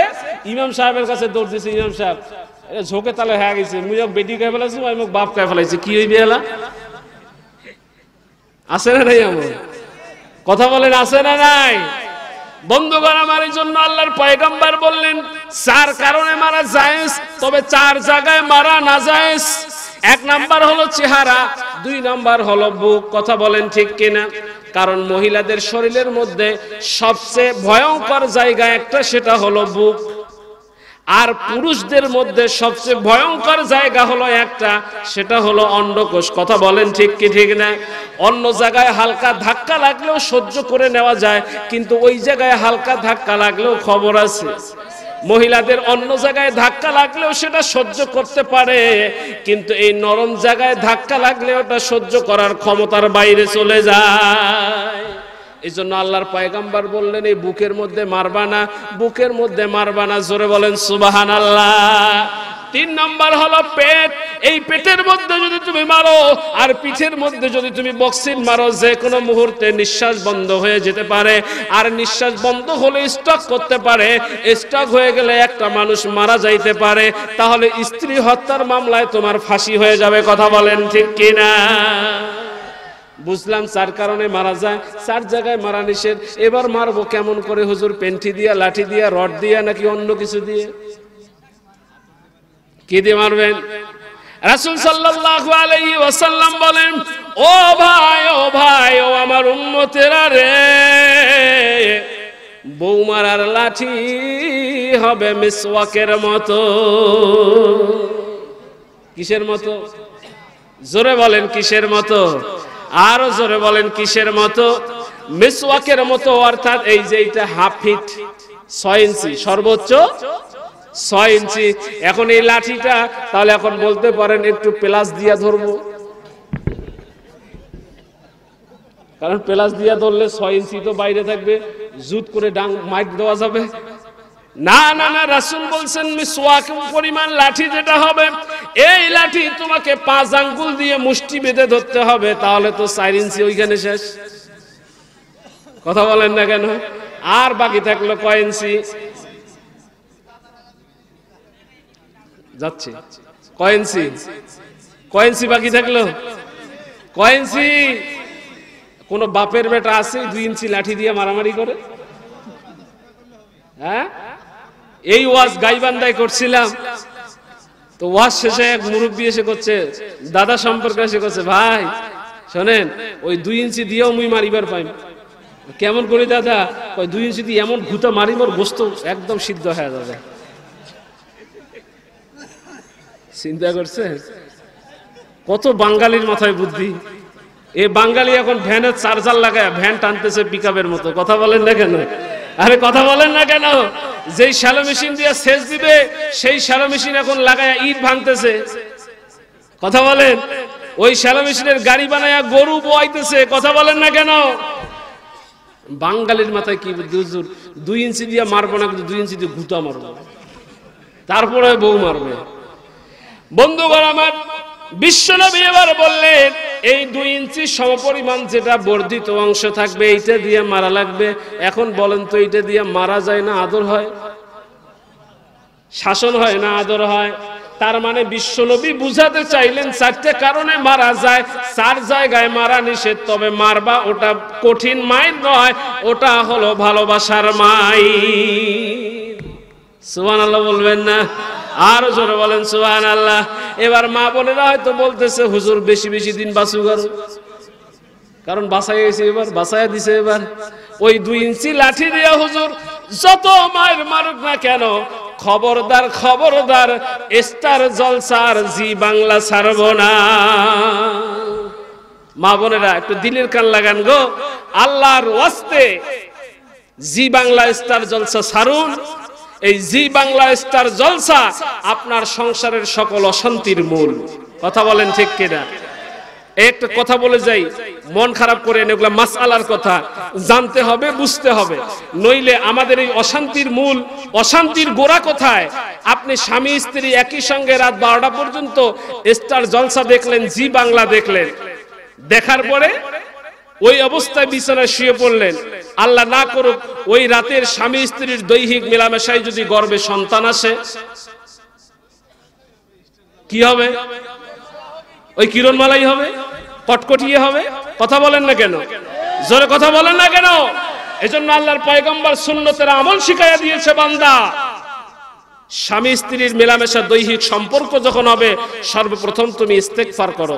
ইমাম সাহেবের কাছে দৌড় দিছে ইমাম সাহেব ঝোঁকে তালে হয়ে গেছে মুই বেটি খাই ফেলাইছি মুখ বাপ খাই ফেলাইছি কি হইবে এলা আছে না নাই আমার কথা বলেন আছে না নাই বন্ধুগণ আমার এই জন্য আল্লাহর পয়গম্বর বললেন চার কারণে মারা যায় তবে চার জায়গায় মারা না যায় এক নাম্বার হলো চেহারা দুই নাম্বার হলো বুক কথা বলেন ঠিক কিনা কারণ মহিলাদের শরীরের মধ্যে সবচেয়ে ভয়ঙ্কর জায়গা একটা সেটা হলো বুক আর পুরুষদের মধ্যে সবচেয়ে ভয়ঙ্কর জায়গা হলো একটা সেটা হলো অন্ডকোষ কথা বলেন ঠিক কি ঠিক না অন্য জায়গায় হালকা ধাক্কা লাগলেও সহ্য করে নেওয়া যায় কিন্তু ওই জায়গায় হালকা ধাক্কা লাগলেও খবর আছে মহিলাদের অন্য জায়গায় ধাক্কা লাগলেও সেটা সহ্য করতে পারে কিন্তু এই নরম জায়গায় ধাক্কা লাগলে ওটা সহ্য করার ক্ষমতার বাইরে চলে যায় এই জন্য আল্লাহর পায়গাম্বার বললেন এই বুকের মধ্যে মারবা না বুকের মধ্যে মারবা না জোরে বলেন সুবাহান আল্লাহ তিন নম্বর হলো পেট এই পেটের মধ্যে যদি তুমি মারো আর পিঠের মধ্যে যদি তুমি বক্সিন মারো যে কোনো মুহূর্তে নিঃশ্বাস বন্ধ হয়ে যেতে পারে আর নিঃশ্বাস বন্ধ হলে স্টক করতে পারে স্টক হয়ে গেলে একটা মানুষ মারা যাইতে পারে তাহলে স্ত্রী হত্যার মামলায় তোমার ফাঁসি হয়ে যাবে কথা বলেন ঠিক কিনা বুঝলাম চার কারণে মারা যায় চার জায়গায় মারা নিষেধ এবার মারবো কেমন করে হুজুর পেন্টি দিয়া লাঠি দিয়া রড দিয়া নাকি অন্য কিছু দিয়ে কি দিয়ে মারবেন রাসুল সাল্লাল্লাহু আলাইহি ওয়াসাল্লাম বলেন ও ভাই ও ভাই ও আমার উম্মতেরা রে বৌমারার লাঠি হবে মিসওয়াকের মতো কিসের মতো জোরে বলেন কিসের মতো আরো জোরে বলেন কিসের মতো মিসওয়াকের মতো অর্থাৎ এই যে এটা হাফ ফিট ছয় ইঞ্চি সর্বোচ্চ ছয় ইঞ্চি এখন এই লাঠিটা তাহলে এখন বলতে পারেন একটু প্লাস দিয়া ধরবো কারণ প্লাস দিয়া ধরলে ছয় ইঞ্চি তো বাইরে থাকবে জুত করে ডাং মাইক দেওয়া যাবে না না না রাসুল বলছেন মিসওয়াক পরিমাণ লাঠি যেটা হবে এই লাঠি তোমাকে পাঁচ আঙ্গুল দিয়ে মুষ্টি বেঁধে ধরতে হবে তাহলে তো চার ইঞ্চি ওইখানে শেষ কথা বলেন না কেন আর বাকি থাকলো কয়েন্সি যাচ্ছে কয়েন্সি কয়েন্সি বাকি থাকলো কয়েন্সি কোন বাপের বেটা আছে দুই ইঞ্চি লাঠি দিয়ে মারামারি করে হ্যাঁ এই ওয়াজ গাইবান্দায় করছিলাম তো ওয়াজ শেষে এক মুরব্বী এসে করছে দাদা সম্পর্কে এসে করছে ভাই শোনেন ওই দুই ইঞ্চি দিয়েও মুই মারিবার পাই কেমন করি দাদা ওই দুই ইঞ্চি দিয়ে এমন ঘুতা মারিবার বস্তু একদম সিদ্ধ হয়ে যাবে চিন্তা করছে কত বাঙালির মাথায় বুদ্ধি এ বাঙালি এখন ভ্যানের চার্জার লাগায় ভ্যান টানতেছে পিক মতো কথা বলেন না কেন আরে কথা বলেন না কেন যেই শ্যালো মেশিন দিয়ে সেচ দিবে সেই শ্যালো মেশিন এখন লাগায় ইট ভাঙতেছে কথা বলেন ওই শ্যালো মেশিনের গাড়ি বানায় গরু বোয়াইতেছে কথা বলেন না কেন বাঙালির মাথায় কি দুজুর দুই ইঞ্চি দিয়ে মারবো না কিন্তু দুই ইঞ্চি দিয়ে ঘুটা মারবো তারপরে বউ মারবে বন্ধুগণ আমার বিশ্বনবী এবার বললেন এই দুই ইঞ্চি সমপরিমাণ যেটা বর্ধিত অংশ থাকবে এইটা দিয়ে মারা লাগবে এখন বলেন তো এইটা দিয়ে মারা যায় না আদর হয় শাসন হয় না আদর হয় তার মানে বিশ্বনবী বুঝাতে চাইলেন চারটে কারণে মারা যায় চার জায়গায় মারা নিষেধ তবে মারবা ওটা কঠিন মাই নয় ওটা হলো ভালোবাসার মাই সুবহানাল্লাহ বলবেন না আর জোরে বলেন সুহান আল্লাহ এবার মা বোনেরা হয়তো বলতেছে হুজুর বেশি বেশি দিন বাসু করো কারণ বাসায় এসে এবার বাসায় দিছে এবার ওই দুই ইঞ্চি লাঠি দিয়ে হুজুর যত মায়ের মারুক না কেন খবরদার খবরদার স্টার জলসার জি বাংলা ছাড়ব না মা বোনেরা একটু দিলের কান লাগান গো আল্লাহর ওয়াস্তে জি বাংলা স্টার জলসা সারুন এই জি বাংলা স্টার জলসা আপনার সংসারের সকল অশান্তির মূল কথা বলেন ঠিক কিনা একটা কথা বলে যাই মন খারাপ করে এগুলা মাসালার কথা জানতে হবে বুঝতে হবে নইলে আমাদের এই অশান্তির মূল অশান্তির গোড়া কোথায় আপনি স্বামী স্ত্রী একই সঙ্গে রাত বারোটা পর্যন্ত স্টার জলসা দেখলেন জি বাংলা দেখলেন দেখার পরে ওই অবস্থায় বিছানায় শুয়ে পড়লেন আল্লাহ না করুক ওই রাতের স্বামী স্ত্রীর দৈহিক মেলামেশায় যদি গর্বে সন্তান আসে কি হবে ওই কিরণমালাই হবে কটকটিয়ে হবে কথা বলেন না কেন জোরে কথা বলেন না কেন এজন্য আল্লাহর পয়গম্বর সুন্নতের আমল শিখাইয়া দিয়েছে বান্দা স্বামী স্ত্রীর মেলামেশা দৈহিক সম্পর্ক যখন হবে সর্বপ্রথম তুমি ইস্তেকফার করো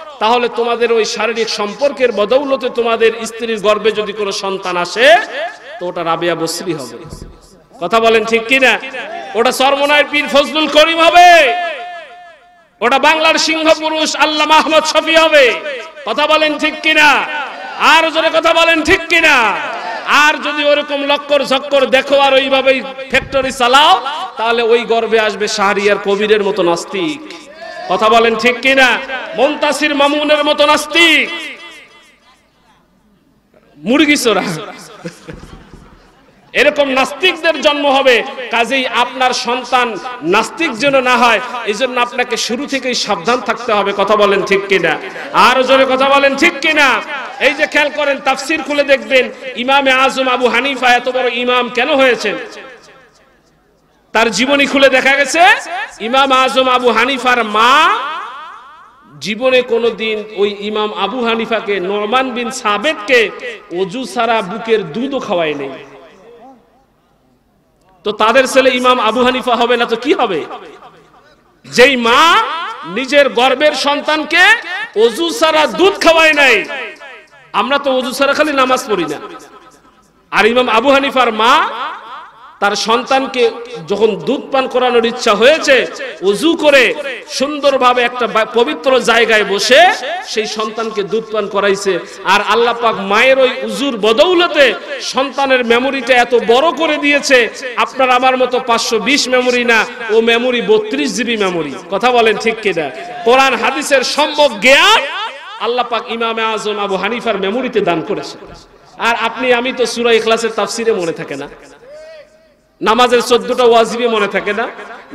তাহলে তোমাদের ওই শারীরিক সম্পর্কের বদৌলতে তোমাদের স্ত্রীর গর্বে যদি কোনো সন্তান আসে তো ওটা রাবিয়া বসরি হবে কথা বলেন ঠিক কিনা ওটা সর্বনায় পীর ফজলুল করিম হবে ওটা বাংলার সিংহ পুরুষ আল্লাহ মাহমদ শফি হবে কথা বলেন ঠিক কিনা আর জোরে কথা বলেন ঠিক কিনা আর যদি ওরকম লক্কর ঝক্কর দেখো আর ওইভাবেই ফ্যাক্টরি চালাও তাহলে ওই গর্বে আসবে শাহরিয়ার কবিরের মতো নাস্তিক কথা বলেন ঠিক কিনা মন্তাসির মামুনের মতো নাস্তিক চোরা এরকম নাস্তিকদের জন্ম হবে কাজেই আপনার সন্তান নাস্তিক যেন না হয় এই জন্য আপনাকে শুরু থেকেই সাবধান থাকতে হবে কথা বলেন ঠিক কিনা আর জোরে কথা বলেন ঠিক কিনা এই যে খেয়াল করেন তাফসির খুলে দেখবেন ইমামে আজম আবু হানিফা এত বড় ইমাম কেন হয়েছেন তার জীবনী খুলে দেখা গেছে ইমাম আজম আবু হানিফার মা জীবনে কোনদিন ওই ইমাম আবু হানিফাকে নরমান বিন সাবেদকে অজু সারা বুকের দুধও খাওয়ায় নেই তো তাদের ছেলে ইমাম আবু হানিফা হবে না তো কি হবে যেই মা নিজের গর্বের সন্তানকে অজু সারা দুধ খাওয়ায় নাই আমরা তো অজু সারা খালি নামাজ পড়ি না আর ইমাম আবু হানিফার মা তার সন্তানকে যখন দুধ পান করানোর ইচ্ছা হয়েছে উজু করে সুন্দরভাবে একটা পবিত্র জায়গায় বসে সেই সন্তানকে দুধ পান করাইছে আর আল্লাহ পাক মায়ের ওই উজুর বদৌলতে সন্তানের মেমোরিটা এত বড় করে দিয়েছে আপনার আমার মতো পাঁচশো বিশ মেমোরি না ও মেমোরি বত্রিশ জিবি মেমোরি কথা বলেন ঠিক কিনা কোরআন হাদিসের সম্ভব জ্ঞান আল্লাহ পাক ইমামে আজম আবু হানিফার মেমোরিতে দান করেছে আর আপনি আমি তো সুরা ইখলাসের তাফসিরে মনে থাকে না নামাজের চোদ্দটা ওয়াজিবি মনে থাকে না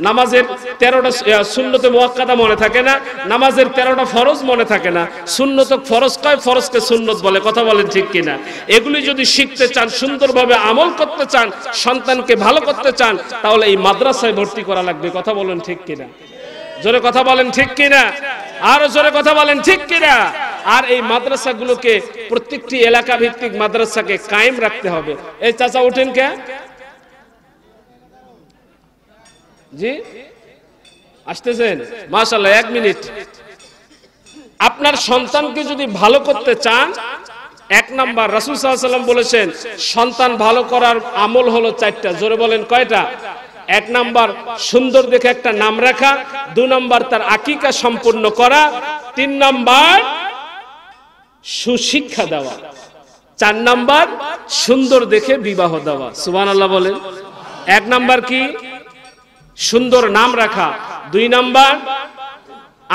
নামাজের তেরোটা শূন্যতে মোয়াক্কাদা মনে থাকে না নামাজের তেরোটা ফরজ মনে থাকে না শূন্যত ফরজ কয় ফরজকে সুন্নত বলে কথা বলেন ঠিক কিনা এগুলি যদি শিখতে চান সুন্দরভাবে আমল করতে চান সন্তানকে ভালো করতে চান তাহলে এই মাদ্রাসায় ভর্তি করা লাগবে কথা বলেন ঠিক কিনা জোরে কথা বলেন ঠিক কিনা আরো জোরে কথা বলেন ঠিক কিনা আর এই মাদ্রাসাগুলোকে প্রত্যেকটি এলাকা ভিত্তিক মাদ্রাসাকে কায়েম রাখতে হবে এই চাচা ওঠেন কে জি আসতেছেন মাসাল্লাহ এক মিনিট আপনার সন্তানকে যদি ভালো করতে চান এক নাম্বার রাসুল সাল্লাম বলেছেন সন্তান ভালো করার আমল হলো চারটা জোরে বলেন কয়টা এক নাম্বার সুন্দর দেখে একটা নাম রাখা দু নাম্বার তার আকিকা সম্পূর্ণ করা তিন নাম্বার সুশিক্ষা দেওয়া চার নাম্বার সুন্দর দেখে বিবাহ দেওয়া সুবান আল্লাহ বলেন এক নাম্বার কি সুন্দর নাম রাখা দুই নাম্বার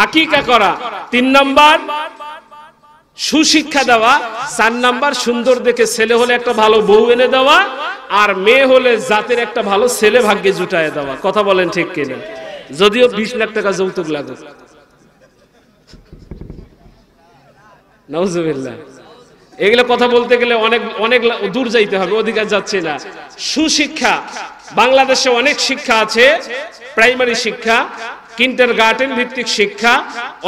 আকিকা করা তিন নাম্বার সুশিক্ষা দেওয়া চার নাম্বার সুন্দর দেখে ছেলে হলে একটা ভালো বউ এনে দেওয়া আর মেয়ে হলে জাতের একটা ভালো ছেলে ভাগ্যে জুটায় দেওয়া কথা বলেন ঠিক কিনা যদিও বিশ লাখ টাকা যৌতুক লাগুক নজুবিল্লা এগুলো কথা বলতে গেলে অনেক অনেক দূর যাইতে হবে অধিকার যাচ্ছে না সুশিক্ষা বাংলাদেশে অনেক শিক্ষা আছে প্রাইমারি শিক্ষা কিন্টার গার্ডেন ভিত্তিক শিক্ষা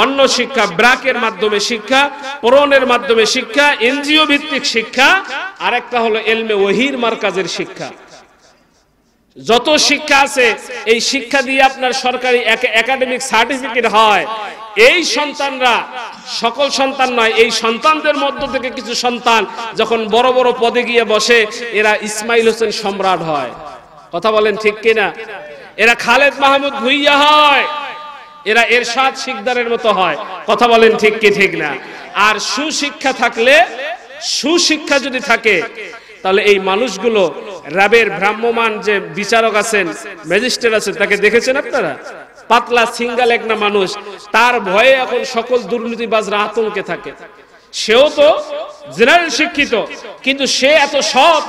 অন্য শিক্ষা ব্রাকের মাধ্যমে শিক্ষা পূরণের মাধ্যমে শিক্ষা এনজিও ভিত্তিক শিক্ষা আরেকটা হলো এলমে ওহির মার্কাজের শিক্ষা যত শিক্ষা আছে এই শিক্ষা দিয়ে আপনার সরকারি একাডেমিক সার্টিফিকেট হয় এই সন্তানরা সকল সন্তান নয় এই সন্তানদের মধ্য থেকে কিছু সন্তান যখন বড় বড় পদে গিয়ে বসে এরা ইসমাইল হোসেন সম্রাট হয় কথা বলেন ঠিক কিনা এরা খালেদ মাহমুদ ভুইয়া হয় এরা এর সাত শিকদারের মতো হয় কথা বলেন ঠিক কি ঠিক না আর সুশিক্ষা থাকলে সুশিক্ষা যদি থাকে তাহলে এই মানুষগুলো র্যাবের ভ্রাম্যমান যে বিচারক আছেন ম্যাজিস্ট্রেট আছেন তাকে দেখেছেন আপনারা পাতলা সিঙ্গাল এক না মানুষ তার ভয়ে এখন সকল দুর্নীতিবাজরা আতঙ্কে থাকে সেও তো জেনারেল শিক্ষিত কিন্তু সে এত সব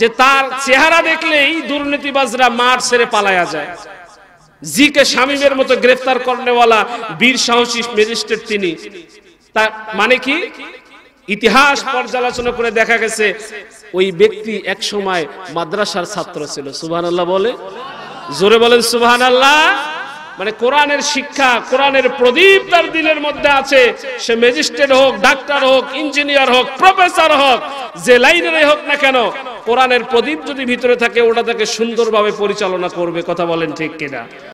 যে তার চেহারা দেখলেই দুর্নীতিবাজরা মাঠ ছেড়ে পালায়া যায় জিকে স্বামীমের মতো গ্রেফতার করনেওয়ালা বীর সাহসী ম্যাজিস্ট্রেট তিনি তা মানে কি ইতিহাস পর্যালোচনা করে দেখা গেছে ওই ব্যক্তি এক সময় মাদ্রাসার ছাত্র ছিল সুবহানাল্লাহ বলে জোরে বলেন সুবহানাল্লাহ আল্লাহ মানে কোরআনের শিক্ষা কোরআনের প্রদীপ তার দিলের মধ্যে আছে সে ম্যাজিস্ট্রেট হোক ডাক্তার হোক ইঞ্জিনিয়ার হোক প্রফেসর হোক যে লাইনের হোক না কেন কোরআনের প্রদীপ যদি ভিতরে থাকে ওটা তাকে সুন্দরভাবে পরিচালনা করবে কথা বলেন ঠিক কিনা